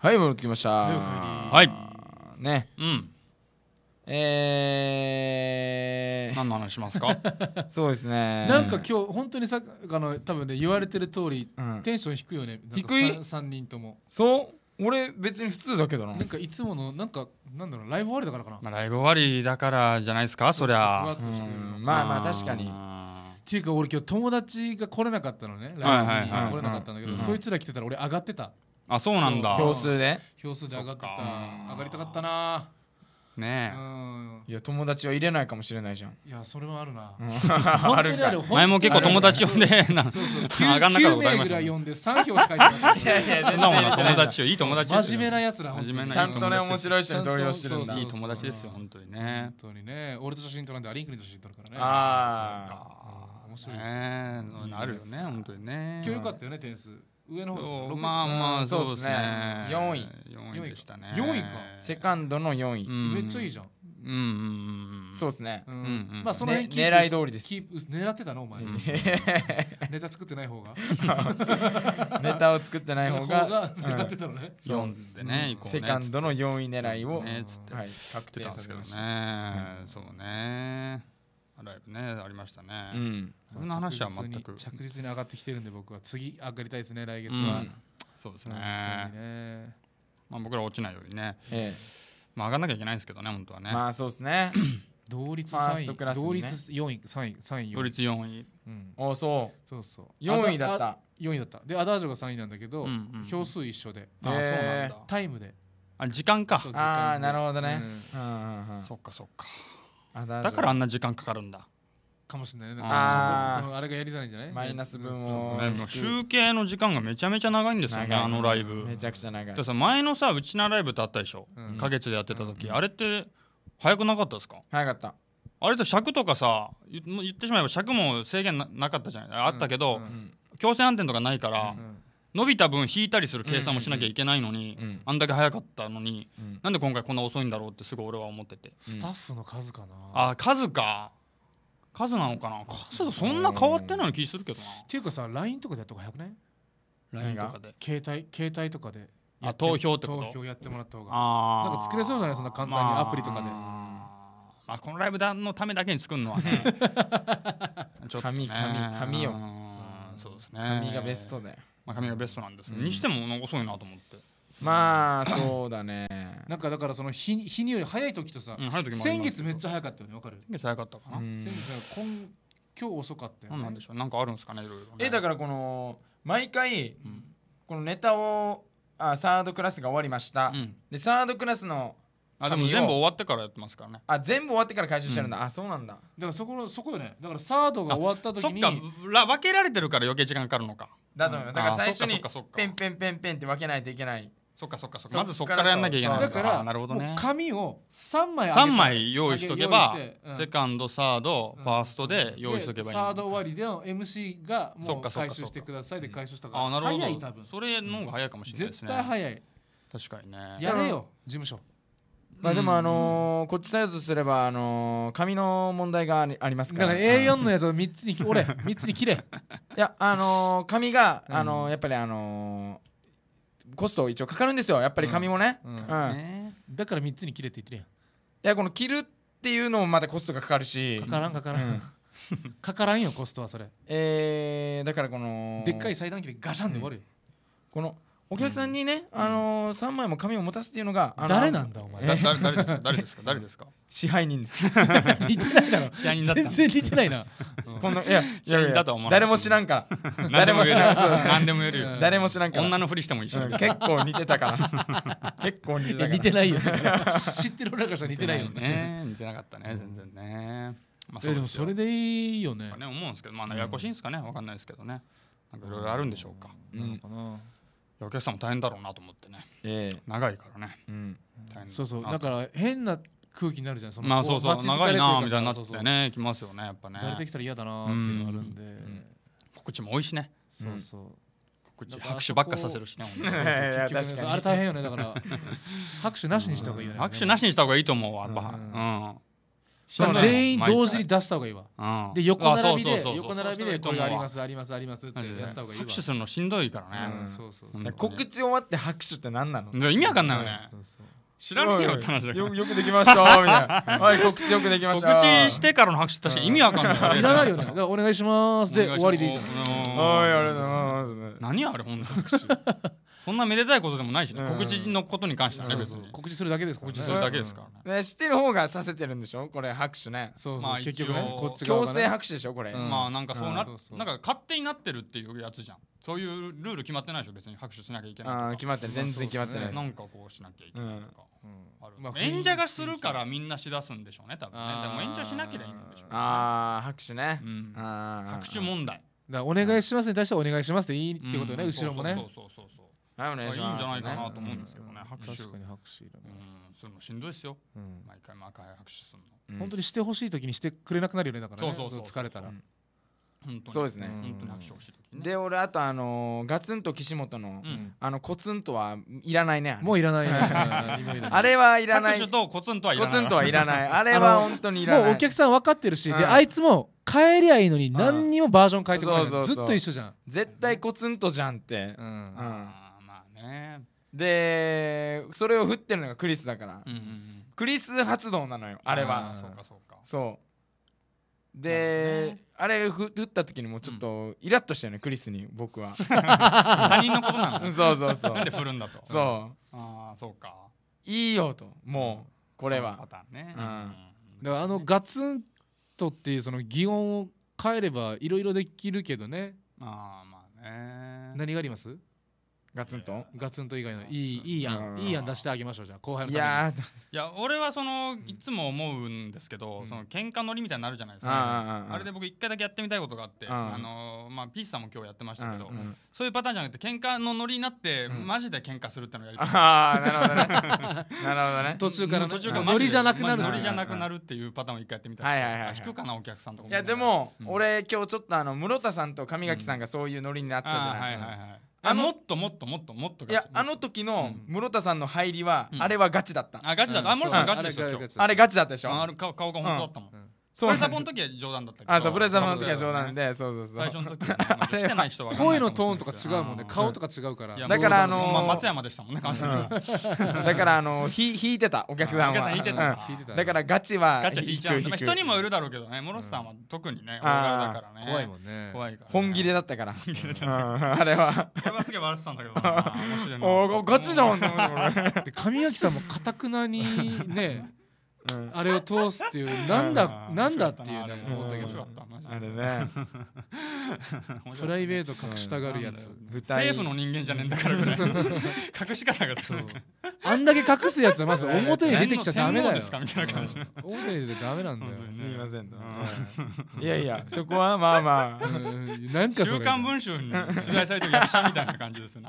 はい戻ってきましたはいねうんえー、何の話しますか そうですねなんか今日本当にさあの多分ね言われてる通り、うん、テンション低いよね低い3人ともそう俺別に普通だけどななんかいつものなんかなんだろうライブ終わりだからかな、まあ、ライブ終わりだからじゃないですかそりゃふわっとしてるまあまあ確かにっていうか俺今日友達が来れなかったのねライブに来れなかったんだけどそいつら来てたら俺上がってたあそうなんだ票数で票数で上がった上がりたかったなねえいや友達は入れないかもしれないじゃんいやそれはあるなある前も結構友達呼んでなそうそう 上がんなかったことありました、ね、9名ぐらい呼んで3票しか入ってないいやいやそんなもん友達よいい友達真面目なやつら真面目なちゃんとね面白い人に投票してるんだいい友達ですよ本当にね本当にね俺と写真撮らんでアリンクに写真撮るからねああ面白いですねなるよね本当にね今日よかったよね点数上の方まあまあそうですね4位4位でしたね4位かセカンドの4位、めっちゃいいじゃんうんうんうん、そうですね、うん、うん、まあその辺、狙い通りです狙ってたのお前、ネタ作ってない方が ネタを作ってない方が 狙ってたのね、う4でね、ね、セカンドの4位狙いを、はい、確定させました、そうねライブねありましたね、うん、この話は全く着実に上がってきてるんで僕は次上がりたいですね来月は、そうですね、ね、まあ、僕ら落ちないようにね、ええ、まあ、上がらなきゃいけないんですけどね本当はねまあそうですね 同率三位、同率四位三位3位同率四位、うん、あそうそうそう四位だった四位だったでアダージョが三位なんだけど、うん票数一緒で、ああそうなんだタイムであ時間かああなるほどね、ううんんうん、そっかそっかだからあんな時間かかるんだかもしれないあそのあれがやりづらいんじゃないマイナス分を、集計の時間がめちゃめちゃ長いんですよねあのライブめちゃくちゃ長い前のさうちのライブってあったでしょ、うん、月でやってた時、うん、あれって早くなかったですか早かったあれと尺とかさ言ってしまえば尺も制限なかったじゃないあったけど、うんうん、強制安定とかないから、うん伸びた分引いたりする計算もしなきゃいけないのに、うんうんあんだけ早かったのに、うん、なんで今回こんな遅いんだろうってすごい俺は思ってて、スタッフの数かなあ数か数なのかな数そんな変わってない気するけどなっていうかさ LINE とかでやった方が早くない ?LINE とかで携帯携帯とかであ投票ってこと投票やってもらった方がなんか作れそうじゃないそんな簡単にアプリとかで、まあ、あ、このライブのためだけに作るのはね ちょっと紙紙紙よ、そうですね紙がベストだよ髪がベストなんですうん、にしてもなんか遅いなと思ってまあそうだね なんかだからその日日により早い時とさ、うん、先月めっちゃ早かったよねわかる先月早かったかな先月今今日遅かったよ、ね、なんでしょうなんかあるんですかねいろいろ、ね、えだからこの毎回、このネタをあサードクラスが終わりました、でサードクラスのあでも全部終わってからやってますからねあ全部終わってから回収してるんだ、うん、あそうなんだだからそこそこよねだからサードが終わった時にそっか分けられてるから余計時間かかるのかだと思う、うん、だから最初にペンペンペンペンって分けないといけないそっかそっかそっかまずそっからやんなきゃいけないだからなるほど、ね、紙を3枚三枚用意しとけば、うん、セカンドサード、ファーストで用意しとけばいいサード終わりでの MC がもう回収してくださいで回収したから、うん、あなるほど早い多分それの方が早いかもしれないですね絶対早い確かにねやれよ事務所まあでもあのー、こっちサイドとすればあのー、紙の問題がありますからだから A4 のやつを3つに俺3つに切れいやあのー、紙があのー、やっぱりあのコスト一応かかるんですよやっぱり紙もね、ね、だから3つに切れって言ってるやんいやこの切るっていうのもまたコストがかかるしかからんかからん、うん かからんよコストはそれえー、だからこのでっかい裁断機でガシャンで終わるよ、うん、このお客さんにね、あのー、3枚も紙を持たすっていうのが、うん、誰なんだお前、誰です誰ですか誰ですか 支配人です似 てないだろ支配人だ全然似てないな、う ん、こいやいや誰も知らんから誰も知らん何でも言えるよ誰も知らんから女のふりしてもいいし、うん、結構似てたから結構似てたから似てないよ、ね、知ってる俺らからしたら似てないよね似てなかったね全然ね、まあ、でもそれでいいよねね思うんですけどまあややこしいんですかねわかんないですけどねなんかいろいろあるんでしょうか、うん、なのかなお客さんも大変だろうなと思ってね、えー、長いからね、うん、そうそうだから変な空気になるじゃんそのまあそうそう長いなみたいになってねきますよねやっぱね出てきたら嫌だなっていうのあるんで、告知も多いしねそうそう、告拍手ばっかさせるしねあれ大変よねだから拍手なしにした方がいいよね 拍手なしにした方がいいと思うやっぱうん全員同時に出した方がいいわ、で横並びで横並びでこれありますありますありますってやった方がいいわ拍手するのしんどいからね、うん、そうそうそう、告知終わって拍手って何なの意味わかんないよね、そうそう知らんよ楽し話よよくできましたみたいなはい告知よくできました告知してからの拍手って意味わかんないいらないよねお願いしますで終わりでいいじゃんはいありがとうございます何あれほんの拍手そんなめでたいことでもないし、ね、告知のことに関してはね、うん、そうそう告知するだけですからね告知するだけですからね、知ってる方がさせてるんでしょこれ拍手ねそうそう、まあ、結局ねこっち強制拍手でしょこれ、まあなんかそうな,、なんか勝手になってるっていうやつじゃんそういうルール決まってないでしょ別に拍手しなきゃいけない決まって全然決まってない、ね、なんかこうしなきゃいけないとか、うんまあ、演者がするからみんなしだすんでしょうね多分ねでも演者しなきゃいいんでしょうねああ拍手ね、うん、拍手問題だお願いしますに対してお願いしますっていいってことね、後ろもねそうそうそうそうはい、お願いします、ね、いいんじゃないかなと思うんですけどね、うん拍手確かに拍手いるね、うん、それもしんどいですよ、うん、毎回毎回拍手するの、本当にしてほしい時にしてくれなくなるよねだからねそうそう疲れたら、本当そうですね本当にで俺あとあのー、ガツンと岸本の、うん、あのコツンとはいらないねもういらない、ね、あれはいらない拍手とコツンとはいらないコツンとはいらない あれは本当にいらないもうお客さん分かってるし、うん、であいつも帰りゃいいのに何にもバージョン変えてこないずっと一緒じゃん絶対コツンとじゃんってうん、うんねでそれを振ってるのがクリスだから、うんうんうん、クリス発動なのよあれはそうかそうかそうで、ね、あれ振った時にもうちょっとイラッとしたよね、うん、クリスに僕は 他人のことなの そうそうそうなんで振るんだとそう、うん、ああそうかいいよともうこれはパターンね、うん、だからあのガツンとっていうその擬音を変えればいろいろできるけどねああまあね何がありますガツンとガツンと以外のいいいい案いい案出してあげましょうじゃあ後輩のいやいや俺はそのいつも思うんですけど、うん、その喧嘩乗りみたいになるじゃないですか、あれで僕一回だけやってみたいことがあって、あのまあ、ピースさんも今日やってましたけど、そういうパターンじゃなくて喧嘩のノリになって、うん、マジで喧嘩するってのをやりたいなるほどね なるほどね途中から、ね、途中からノリじゃなくなる乗りじゃなくなるっていうパターンを一回やってみたい,、はいはい引くかなお客さんとかいやでも、俺今日ちょっとあの室田さんと上垣さんがそういうノリになってたじゃない、はいはいはいあもっともっともっともっといやあの時の室田さんの入りは、あれはガチだった、あガチだった、あ室田さんガチでしょあれガチだったでしょあ顔顔が本当だったもん、うんそうプレザポの時は冗談だったけどあそうプレザポの時は冗談でそうそうそう最初の時はない人は声のトーンとか違うもんね顔とか違うからだからあのー、松山でしたもんね川崎、うん、だからあのー、ひ引いてたお客さんはだからガチは人にもよるだろうけどね諸さんは特にね、うん、だからね怖いもんね怖いから、ね、本切れだったからあれはあれはすげえ笑ってたんだけど おおガチじゃん で上脇さんもかたくなにねあれを通すっていうなんだなんだっていうね思ったけどあれねプライベート隠したがるやつ政府の人間じゃねえんだからぐらい隠し方がそう。あんだけ隠すやつはまず表に出てきちゃダメだよ表に出てダメなんだよすいませんいやいやそこはまあまあなんか週刊文春に取材されて役者みたいな感じですよ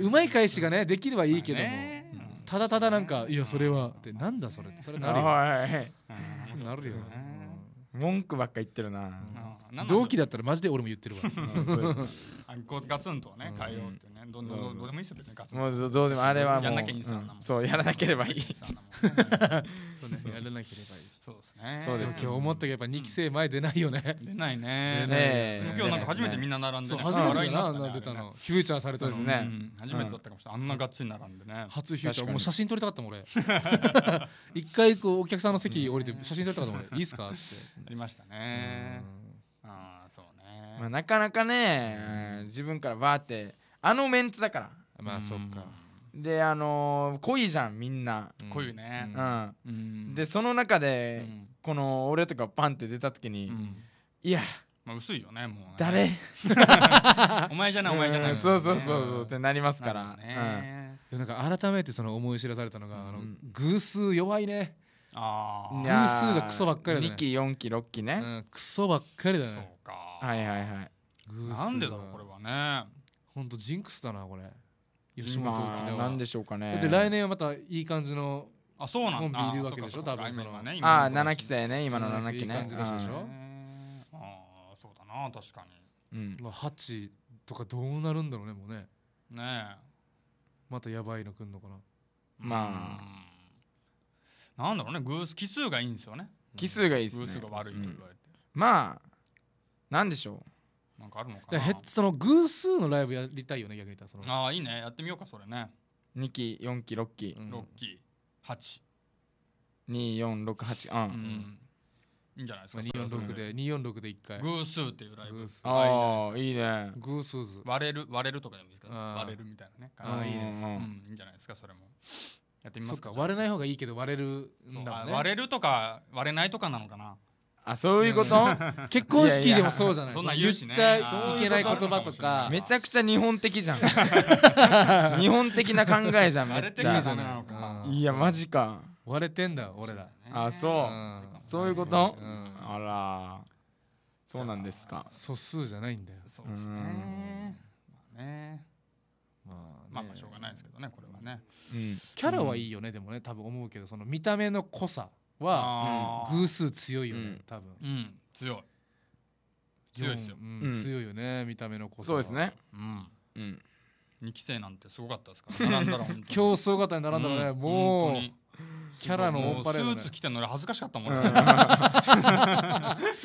うまい返しがねできればいいけどもただただなんか「いやそれは」って「なんだそれ」ってそれなるよそなるよ文句ばっか言ってるな同期だったらマジで俺も言ってるわガツンとね変えようってね、どんどんどうでもいいですよ別にガツンどうでもあれはもうそう やらなければいい、そうですねやらなければいいそうですねそうです今日思ったけどやっぱ2期生前出ないよね、出ないね今日なんか初めてみんな並んで、ね、初めて並んでたのフューチャーされたですね、初めてだったかもしれないあんなガっつり並んでね初フューチャーもう写真撮りたかったもん俺 一回こうお客さんの席降りて写真撮りたかったもん俺いいっすかってありましたねああまあ、なかなかね、うん、自分からバーってあのメンツだからまあそっか、であのー、濃いじゃんみんな濃いね、うん、うん、でその中で、うん、この俺とかパンって出た時に、うん、いやまあ薄いよねもう、ね、誰お前じゃないお前じゃない、ね、そうそうそうそうってなりますからうん、なんか改めてその思い知らされたのが、あの偶数弱いねあ偶数がクソばっかりだ、ね、2期4期6期ね、クソばっかりだねはいはいはいなんでだろうこれはねほんとジンクスだなこれ吉本沖縄なでしょうかねで来年はまたいい感じのあそうなんコンビいるわけでしょ多分そのああ7期生ね今の7期ねいい感じでしょああそうだな確かにうん8とかどうなるんだろうねもうねねえまたやばいのくんのかなまあなんだろうね偶奇数がいいんですよね奇数がいいですね偶数が悪いと言われてまあ何でしょうなんかあるのかなその偶数のライブやりたいよね逆に言ったらああいいねやってみようかそれね2期4期6期、うん、6期82468うん、うん、いいんじゃないですか246で246で1回偶数っていうライブああいいね偶数ズ割れる割れるとかでもいいですか割れるみたいなねああいいね、うん、いいんじゃないですかそれもやってみますか割れない方がいいけど割れるんだ、ね、割れるとか割れないとかなのかなあそういうこと 結婚式でもそうじゃないそんな言っちゃいけない言葉とかめちゃくちゃ日本的じゃん 日本的な考えじゃんめっちゃいやマジか割れてんだ俺らあそう、そういうこと、うん、あらそうなんですか素数じゃないんだよそうですねまあねまあまあしょうがないですけどねこれはね、うん、キャラはいいよね、でもね多分思うけどその見た目の濃さは、偶数強いよね、うん、多分、うん、強い強いですよ、うん、強いよね見た目の濃さそうですねうん、うん、2期生なんてすごかったですから並んだら競争型に 並んだらね、もうキャラのオンパレード、ね、スーツ着てんの俺恥ずかしかったもん、ね、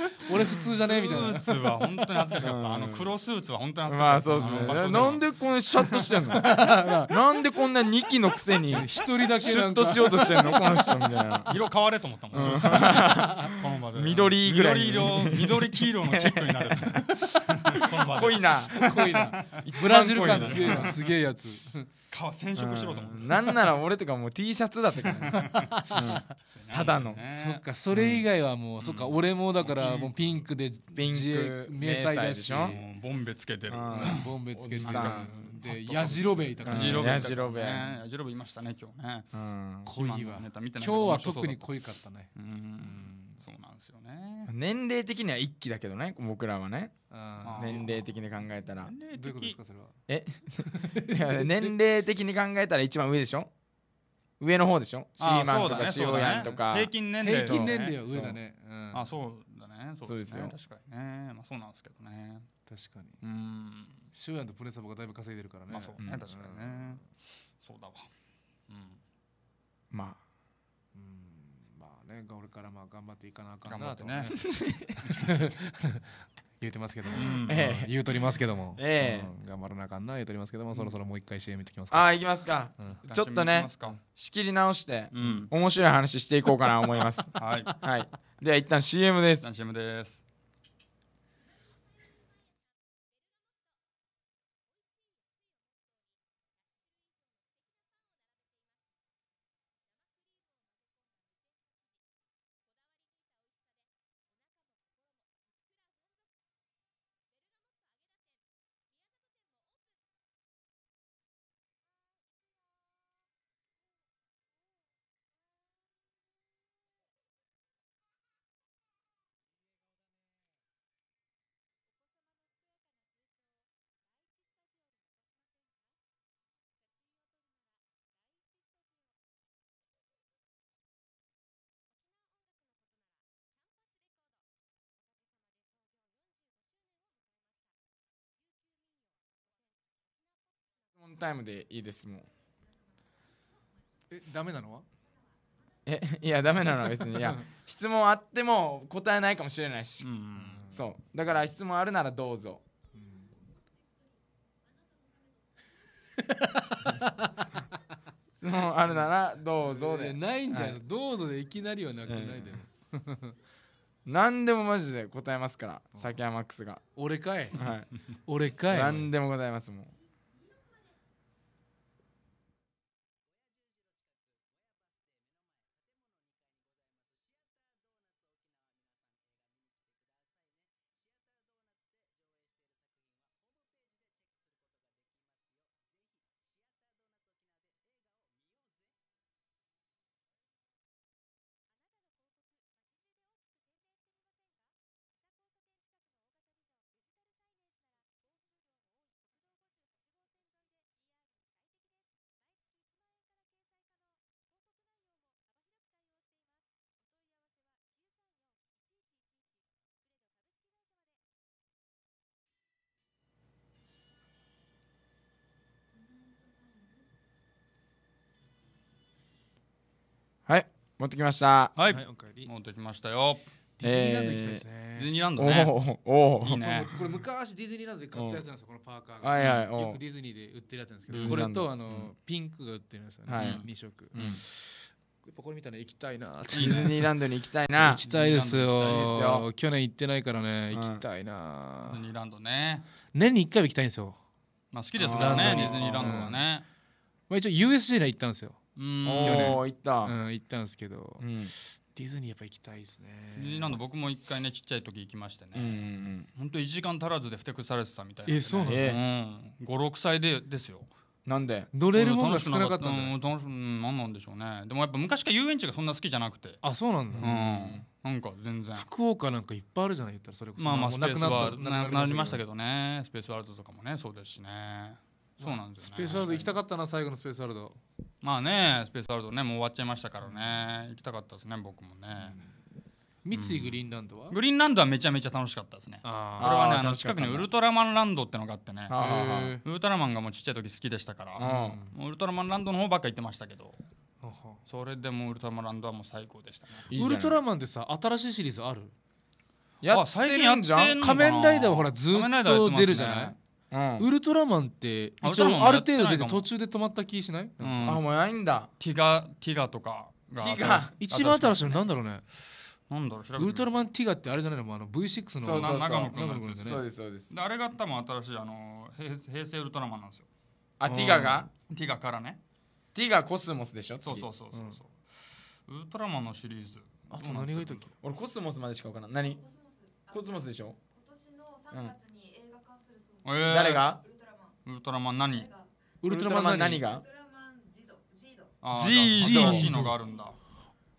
俺普通じゃねみたいなスーツは本当に恥ずかしかった、あの黒スーツは本当に恥ずかしかった、まあそうですねなんでこんなシャッとしてんの なんでこんな二期のくせに一人だけシュッとしようとしてんのこの人みたいな色変われと思ったもん、うん、この場で緑ぐらい緑緑黄色のチェックになる濃いな濃いなブラジル感強いなすげえやつ顔染色しろと思って、うん、なんなら俺とかもう T シャツだったから、ねうん、ただの、ね、そっかそれ以外はもう、そっか俺もだからもうピンクでピンク迷彩でしょボンベつけてるボンベつけてるでやじろべいたからやじろべやじろべいましたね今日ね濃いわ今日は特に濃いかったねそうなんですよね年齢的には一期だけどね僕らはね年齢的に考えたらどういうことですかそれはえ 年齢的に考えたら一番上でしょ上の方でしょシーマンとか塩ヤンとか、平均年齢、平均年齢は上だね、あそうだねそうですね確かにねまあそうなんですけどね確かにうん塩ヤンとプレサボがだいぶ稼いでるからねまあそうね、ん、確かにね、そうだわうんまあうんまあね俺からまあ頑張っていかなあかんなとね 言うてますけども、ええ、言うとりますけども、ええ、うん、頑張らなあかんな言うとりますけども、そろそろもう一回 CM いってきますかああ行きますか、うん、ちょっとね仕切り直して、うん、面白い話していこうかな思います はい、はい、では一旦 CM です一旦 CM ですンタイムでいいですもんえダメなのはえいやダメなのは別にいや 質問あっても答えないかもしれないし、うそうだから質問あるならどうぞ、う質問あるならどうぞで、えー、ないんじゃない、はい、どうぞでいきなりはなくないで、えー、何でもマジで答えますから、うん、酒マックスが俺かい、はい、俺かい何でも答えますもん持ってきましたはい、はい、お帰り持ってきましたよディズニーランド行きたいですね、ディズニーランドねおおいいねこれ昔ディズニーランドで買ったやつなんですよこのパーカーが、はいはい、よくディズニーで売ってるやつなんですけどこれとあの、うん、ピンクが売ってるんですよね、はい、2色、うん、やっぱこれ見たら行きたいなディズニーランドに行きたいな行きたいですよですよ去年行ってないからね行きたいな、ディズニーランドね年に1回は行きたいんですよまあ好きですからねディズニーランドはね、まあ、一応 USJ には行ったんですよ去年行った、うん、行ったんですけど、うん、ディズニーやっぱ行きたいですねなィ僕も一回ねちっちゃい時行きましてね、本当一1時間足らずでふてくされてたみたいな、ね、えそうなんうん、56歳でですよなんで乗れるものが少なかったうん、しん何なんでしょうねでもやっぱ昔から遊園地がそんな好きじゃなくてあそうなんだ、うんなんか全然福岡なんかいっぱいあるじゃない言ったらそれこそまあまあスペースなりましたけどねスペースワールドとかもねそうですしねそうなんです、ね、スペースワールド行きたかったな最後のスペースワールドまあねスペースワールドねもう終わっちゃいましたからね行きたかったですね僕もね、三井グリーンランドは、グリーンランドはめちゃめちゃ楽しかったですねあ俺はねあの近くにウルトラマンランドってのがあってねウルトラマンがもうちっちゃい時好きでしたからウルトラマンランドの方ばっか行ってましたけどそれでもウルトラマンランドはもう最高でしたねウルトラマンってさ新しいシリーズあるやってるんじゃん仮面ライダーはほらずっと出るじゃないウルトラマンって一応ある程度出て途中で止まった気しない、うんあもうないんだティガティガとかがティガ一番新しいのなんだろうねなんだろうウルトラマンティガってあれじゃないのあの V6 のそうそうそうな長野くんのですねそうですそうですであれが多分新しいあの平平成ウルトラマンなんですよあティガがティガからねティガコスモスでしょそうそうそうそうウルトラマンのシリーズあと何がいたっけ俺コスモスまでしか分からない何コスモスでしょ今年の3月えー、誰がウルトラマン何ウルトラマン何がジードがあるんだ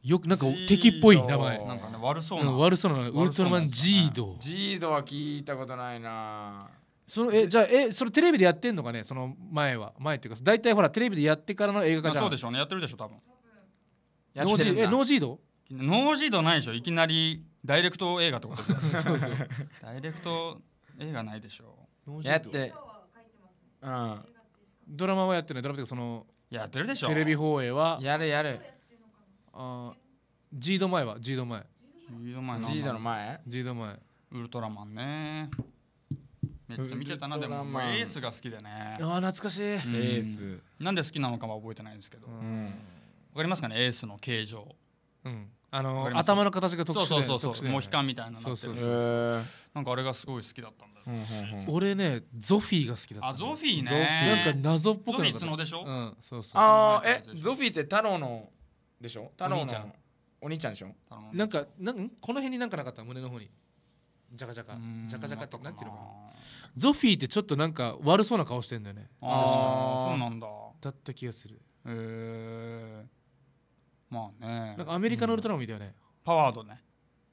よくなんか敵っぽい名前なんかね悪そうな悪そうなウルトラマンジードジードは聞いたことないなそのえじゃあえそれテレビでやってんのかねその前は前っていうか大体ほらテレビでやってからの映画化じゃんそうでしょうねやってるでしょ多分やってるえノージードノージードないでしょいきなりダイレクト映画ってことか。ダイレクト映画ないでしょやって、うん、ドラマはやってないドラマでそのやってるでしょテレビ放映はやるやるあジード前はジード前ジード前ジードの前ジード前ウルトラマンねめっちゃ見てたなでもエースが好きでねあ懐かしい、エースなんで好きなのかは覚えてないんですけどわ、かりますかねエースの形状うんあの頭の形が特殊そうそうそうモヒカンみたいなそうそうそうなんかあれがすごい好きだったんだ俺ねゾフィーが好きだったあゾフィーねなんか謎っぽくなゾフィー角でしょうんそうそうああえゾフィーって太郎のでしょ太郎のお兄ちゃんでしょなんかなんこの辺になんかなかった胸の方にジャカジャカジャカジャカってなってるかなゾフィーってちょっとなんか悪そうな顔してんだよねああそうなんだだった気がするへえまあねなんかアメリカのウルトラマンみたいね、パワードね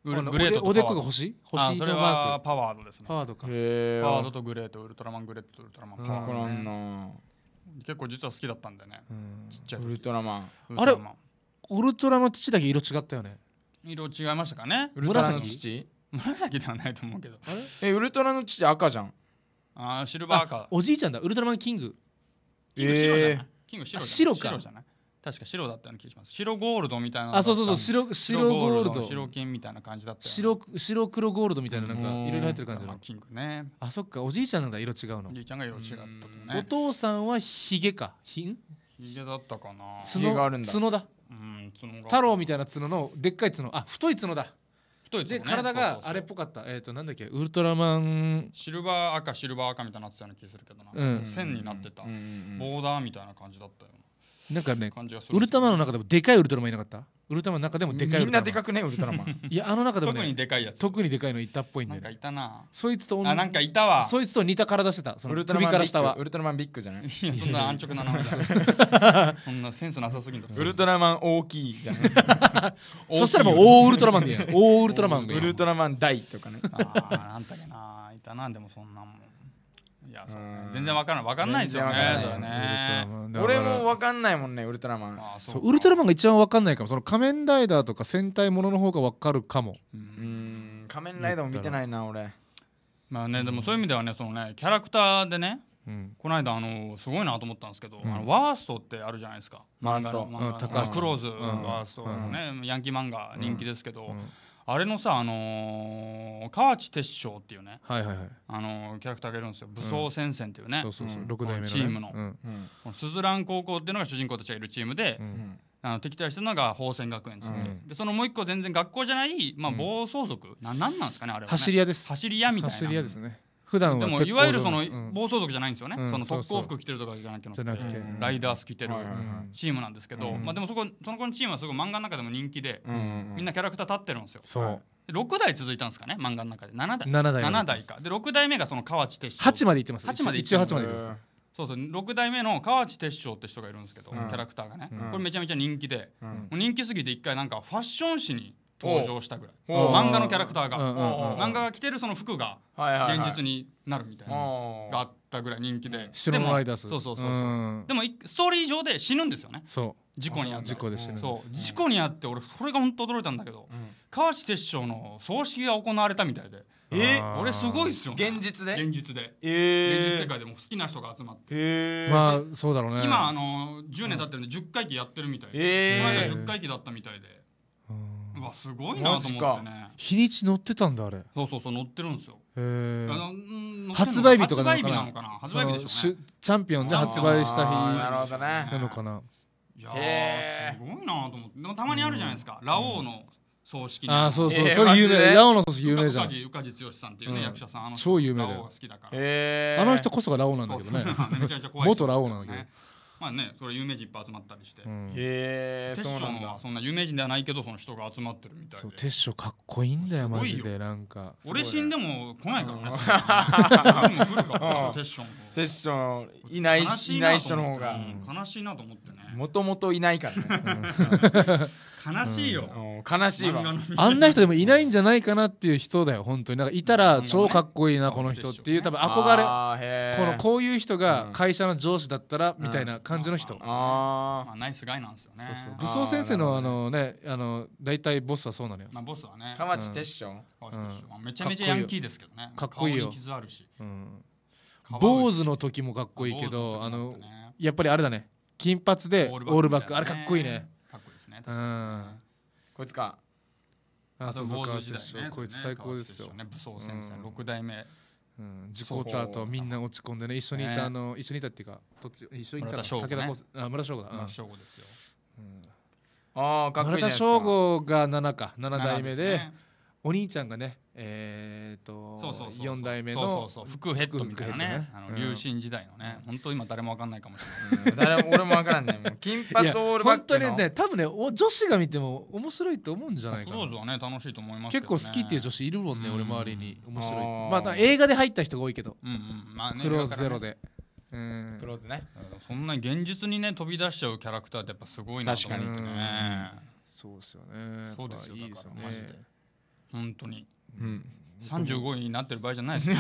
グレートとおでこが星星のマークパワードですねパワードかパワードとグレートウルトラマングレートウルトラマンパワード、結構実は好きだったんだよねちっちゃいウルトラマンあれウルトラの父だけ色違ったよね色違いましたかねウルトラの父紫ではないと思うけどえウルトラの父赤じゃんあシルバー赤おじいちゃんだウルトラマンキングキング白じゃない、えー、キング白じゃない白か白じゃない確か白だったような気がします白ゴールドみたいなあそうそうそう白白ゴールド白金みたいな感じだった、白白黒ゴールドみたいななんかいろいろ入ってる感じのキングねあそっかおじいちゃんなんだ色違うのおじいちゃんが色違ったとねお父さんはひげかひひげだったかな角があるんだ角だうん角太郎みたいな角のでっかい角あ太い角だ太い角、ね、で体があれっぽかったえっ、ー、となんだっけウルトラマンシルバー赤シルバー赤みたいになってたような気するけどな、うん、線になってた、ボーダーみたいな感じだったよなんかねウルトラマンの中でもでかいウルトラマンいなかったウルトラマンの中でもでかいみんなでかくねウルトラマンいやあの中でも、ね、特にでかいやつ特にでかいのいたっぽいんだよ、ね、なんかいたなそいつとあなんかいたわそいつと似た体してたそのウルトラマンから下はウルトラマンビッグじゃないいやそんな安直な名前だ そんなセンスなさすぎんだウルトラマン大きいじゃん そしたらもう大ウルトラマンでいいやん大ウルトラマン ウルトラマン大とかねああなんだけないたなでもそんなもんやそう、ね、全然わからないわかんないですよねね俺もわかんないもんねウルトラマン、まあ、そうウルトラマンが一番わかんないかもその仮面ライダーとか戦隊ものの方がわかるかもうん仮面ライダーも見てないな俺まあねでもそういう意味ではねそのねキャラクターでねうん、この間あのすごいなと思ったんですけど、うん、あのワーストってあるじゃないですかワースト、うん、クローズ、ワーストのね、ヤンキー漫画人気ですけど、あれのさあのー、河内鉄章っていうね、はいはいはい、あのー、キャラクターがいるんですよ武装戦線っていうね、うん、そうそうそう、う6代目の、ね、チームの,、うんうん、スズラン高校っていうのが主人公たちがいるチームで、うんあの敵対してるのが宝泉学園っつって、うん、でそのもう一個全然学校じゃない、まあ、暴走族、うん、ななんなんですかねあれは、ね、走り屋です走り屋みたいな走り屋ですね普段でもいわゆるその暴走族じゃないんですよね、その特攻服着てるとかじゃなくてライダース着てるチームなんですけど、まあ、でもそこその子のチームはすごい漫画の中でも人気で、みんなキャラクター立ってるんですよ。そう6代続いたんですかね漫画の中で7代 ,7 代 ,7 代かで6代目がその河内鉄章8までいってます8まで一応8までてますそうそう6代目の河内鉄章って人がいるんですけど、キャラクターがね、これめちゃめちゃ人気で、人気すぎて一回なんかファッション誌に登場したぐらい漫画のキャラクターが漫画が着てるその服が現実になるみたいながあったぐらい人気で白のライダースそうそうそうでもストーリー上で死ぬんですよね事故にあって事故にあって俺それが本当驚いたんだけど川内鉄章の葬式が行われたみたいでえ俺すごいっすよ現実で現実で現実世界でも好きな人が集まってまあそうだろうね今あの10年経ってるんで10回忌やってるみたいでこの間10回忌だったみたいでわすごいなと思ってね日にち載ってたんだあれそうそうそう載ってるんですよへえ発売日とかなのかな発売日のでしょ、ね、チャンピオンで発売した日なるほどなのかな、ね、いやすごいなと思ってでもたまにあるじゃないですか、ラオウの葬式あそうそう、それ有名ラオウの葬式有名じゃん宇梶剛さんっていうね、うん、役者さんあの超有名だよ好きだから、あの人こそがラオウなんだけどね元ラオウなんだけどまあねそれ有名人いっぱい集まったりして、うん、へえテッションはそんな有名人ではないけどその人が集まってるみたいでそうテッションかっこいいんだよマジでなんか俺死んでも来ないからね、うん、来るからテッションテッションいないいない人の方が、うん、悲しいなと思ってねもともといないからね、悲しいよ、悲しいわあんな人でもいないんじゃないかなっていう人だよ本当になんかいたら超かっこいいなこの人っていう多分憧れこのこういう人が会社の上司だったらみたいな感じの人、ああナイスガイなんですよね武装先生のあのねあの大体ボスはそうなのよ、まあ、ボスはね河内鉄章、うん、めちゃめちゃヤンキーですけどねかっこいいよ傷あるし、坊主の時もかっこいいけどあのやっぱりあれだね金髪でオールバックあれかっこいいねうん、こいつかあ浅坂師匠、ね、こいつ最高ですよ、ね、武装戦士6代目うん、事故った後みんな落ち込んでね一緒にいた、あの一緒にいたっていうか一緒にいた武田浩あ村正吾だ、村正吾ですよ、うん、ああかっ村田正吾が七か七代目でお兄ちゃんがねえーと、と4代目の福ヘッドみたいなね、ね、あの龍神時代のね、うん、本当今誰も分かんないかもしれない、うん、誰も俺も分からんね金髪オールバックの本当にね多分ねお女子が見ても面白いと思うんじゃないかなはね楽しいと思います、ね、結構好きっていう女子いるもんね、うん、俺周りに面白いまあ映画で入った人が多いけど、うんうんまあね、クローズゼロで。うんクローズね、そんな現実にね飛び出しちゃうキャラクターってやっぱすごいなと思ってねそうですよねそうですよいいですよね本当に、うん、35位になってる場合じゃないですい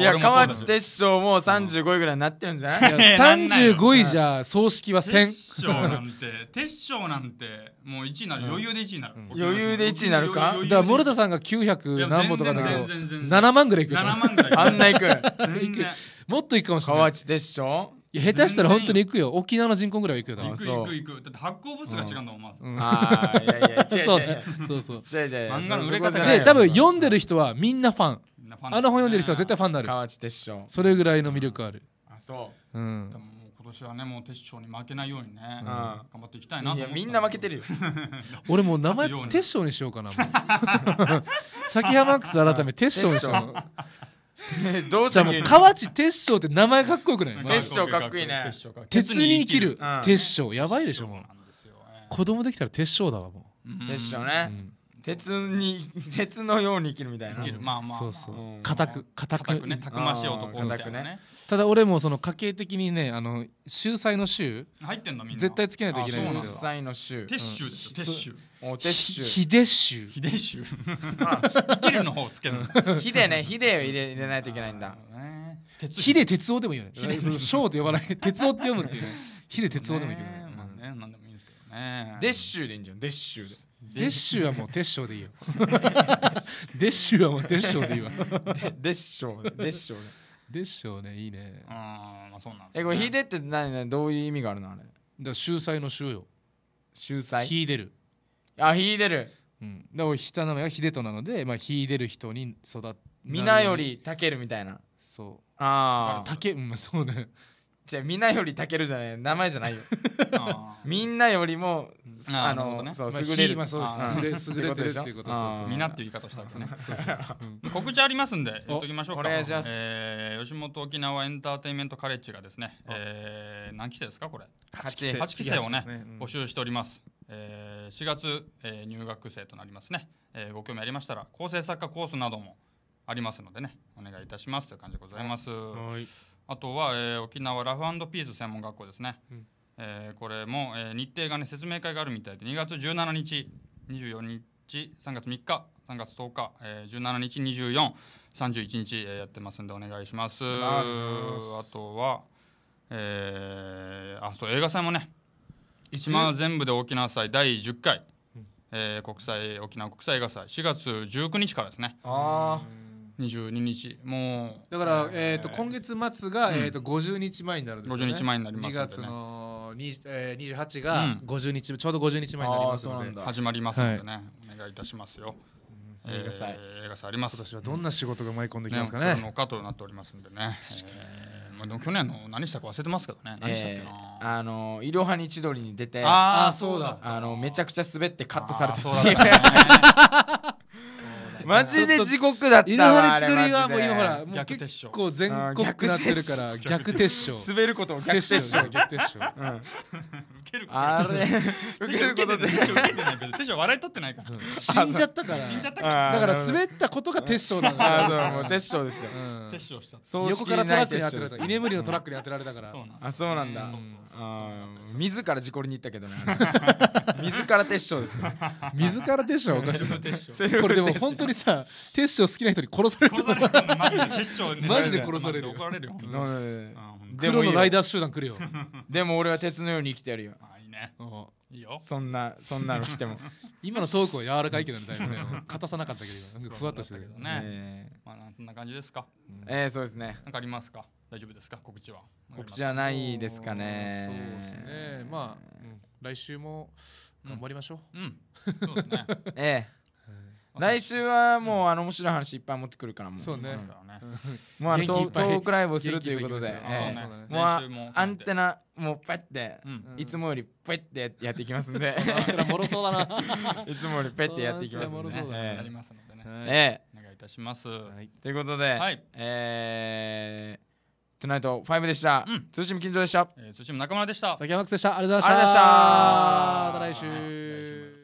や河内 鉄章も35位ぐらいになってるんじゃない,、うん、い35位じゃ葬式は1000鉄章なんて鉄章なんてもう1位なる余裕で1位になる、うん、余裕で1位になるかだから森田さんが900何本とかだけど7万ぐらいいくよ7万ぐらいあんないくもっといくかもしれない河内鉄章いや下手したら本当に行くよ沖縄の人口ぐらい行くよ行く行く行くだって発行部数が違うんだもんまず、うん、ああいやいや違う違うそうそうそう違う違う漫画の売れ方で多分読んでる人はみんなファンあの本読んでる人は絶対ファンになる河内鉄章それぐらいの魅力ある、あそううんでも今年はねもう鉄章に負けないようにね、うん、頑張っていきたいなといやみんな負けてるよ 俺もう名前鉄章にしようかな先 浜マックス改め鉄章にしよう どうじゃあもう河内鉄章って名前かっこよくない鉄章かっこいいね鉄に生きる鉄章やばいでしょもう子供できたら鉄章だわもう鉄章ね、鉄に 鉄のように生きるみたいな、まあまあ固く固くねたくましい男みたいなねただ俺もその家計的にねあの秀才の秀入ってんだみんな絶対つけないといけないんですよ秀才ので の方つけるでねを入れ入れないといけないんだで鉄夫でもいいよねと呼ばない 鉄夫って読むっていう鉄でもいいけどねまあね何でもいいんですけどねデッシュでいいんじゃんデッシュでデッシュはもうテッショーでいいよ デッシュはもうテッショーでいいわデッショーデッショーデッショうねいいねああそうなんね、えこれ「ひで」って何ね、どういう意味があるのあれだ秀才の秀よ秀才ひでるあひでるうんだから下のはがでとなのでまあひでる人に育っ皆よりたけるみたいなそうああたけうんそうねじゃみんなよりたけるじゃない名前じゃないよみんなよりもあの、ね、そう優れる、まあ、優れ優れてるっていうことそうそみんなっていう言い方したわけね告知ありますんで言っときましょうかお願いします、えー、吉本沖縄エンターテインメントカレッジがですね、えー、何期生ですかこれ8期生 ,8 期生をね、ねうん、募集しておりますえー、4月、えー、入学生となりますね、えー、ご興味ありましたら構成作家コースなどもありますのでねお願いいたしますという感じでございます。はいあとは、えー、沖縄ラフピース専門学校ですね、うん、えー、これも、えー、日程がね説明会があるみたいで2月17日24日3月3日3月10日、えー、17日24 31日、えー、やってますんでお願いしますあとは、えー、あそう映画祭もね一番全部で沖縄祭第10回、うん、えー、国際沖縄国際映画祭4月19日からですねああ22日もうだから、えーと今月末が、うん、えー、と50日前になるんですね50日前になります、ね、2月の20、えー、28が50日、うん、ちょうど50日前になりますので始まりますのでね、はい、お願いいたしますよ、うん、えー、映画祭映画祭あります今年はどんな仕事が舞い込んできますかね,、うん、ねかとなっておりますんでね確かに、えー、でも去年の何したか忘れてますけどね何したっけな、えー、あのいろはに千鳥に出てああそうだあのめちゃくちゃ滑ってカットされたそうだ、ね マジで地獄だったわ。犬千鳥はもう今ほら、もう結構全国なってるから逆撤勝。滑ることを逆撤逆撤るあれ受けることでテッショ受けてないけどテッショ笑い取ってないから死んじゃったから死んじゃったからだから滑ったことがテッショもうテッショですよテッショしちゃった横からトラックに当てられた居眠りのトラックに当てられたからあそうなんだ自ら事故りに行ったけどね 自らテッショです自らテッショおかしいこれでも本当にさテッショ好きな人に殺されるマジで殺される怒られるよ黒のライダー集団来るよ でも俺は鉄のように生きてやるよあいいねいいよそんなそんなのしても 今のトークは柔らかいけどだいぶね硬さなかったけどふわっとしたけどねねまあそんな感じですか、うん、ええー、そうですね何かありますか大丈夫ですか告知は告知はないですかねそうですねまあ、うん、来週も頑張りましょううん、うん、そうですね ええ来週はもうあの面白い話いっぱい持ってくるからもうそうね、もうあのトークライブをするということで、えー、もうアンテナもうパッて、いつもよりパッてやっていきますんで もろそうだな いつもよりパッてやっていきますんでなりますのでね、えー、お願いいたします、ということで、はい、えートゥナイト5でした、うん、通信金城でした、えー、通信中村でした崎山でしたありがとうございましたまた来週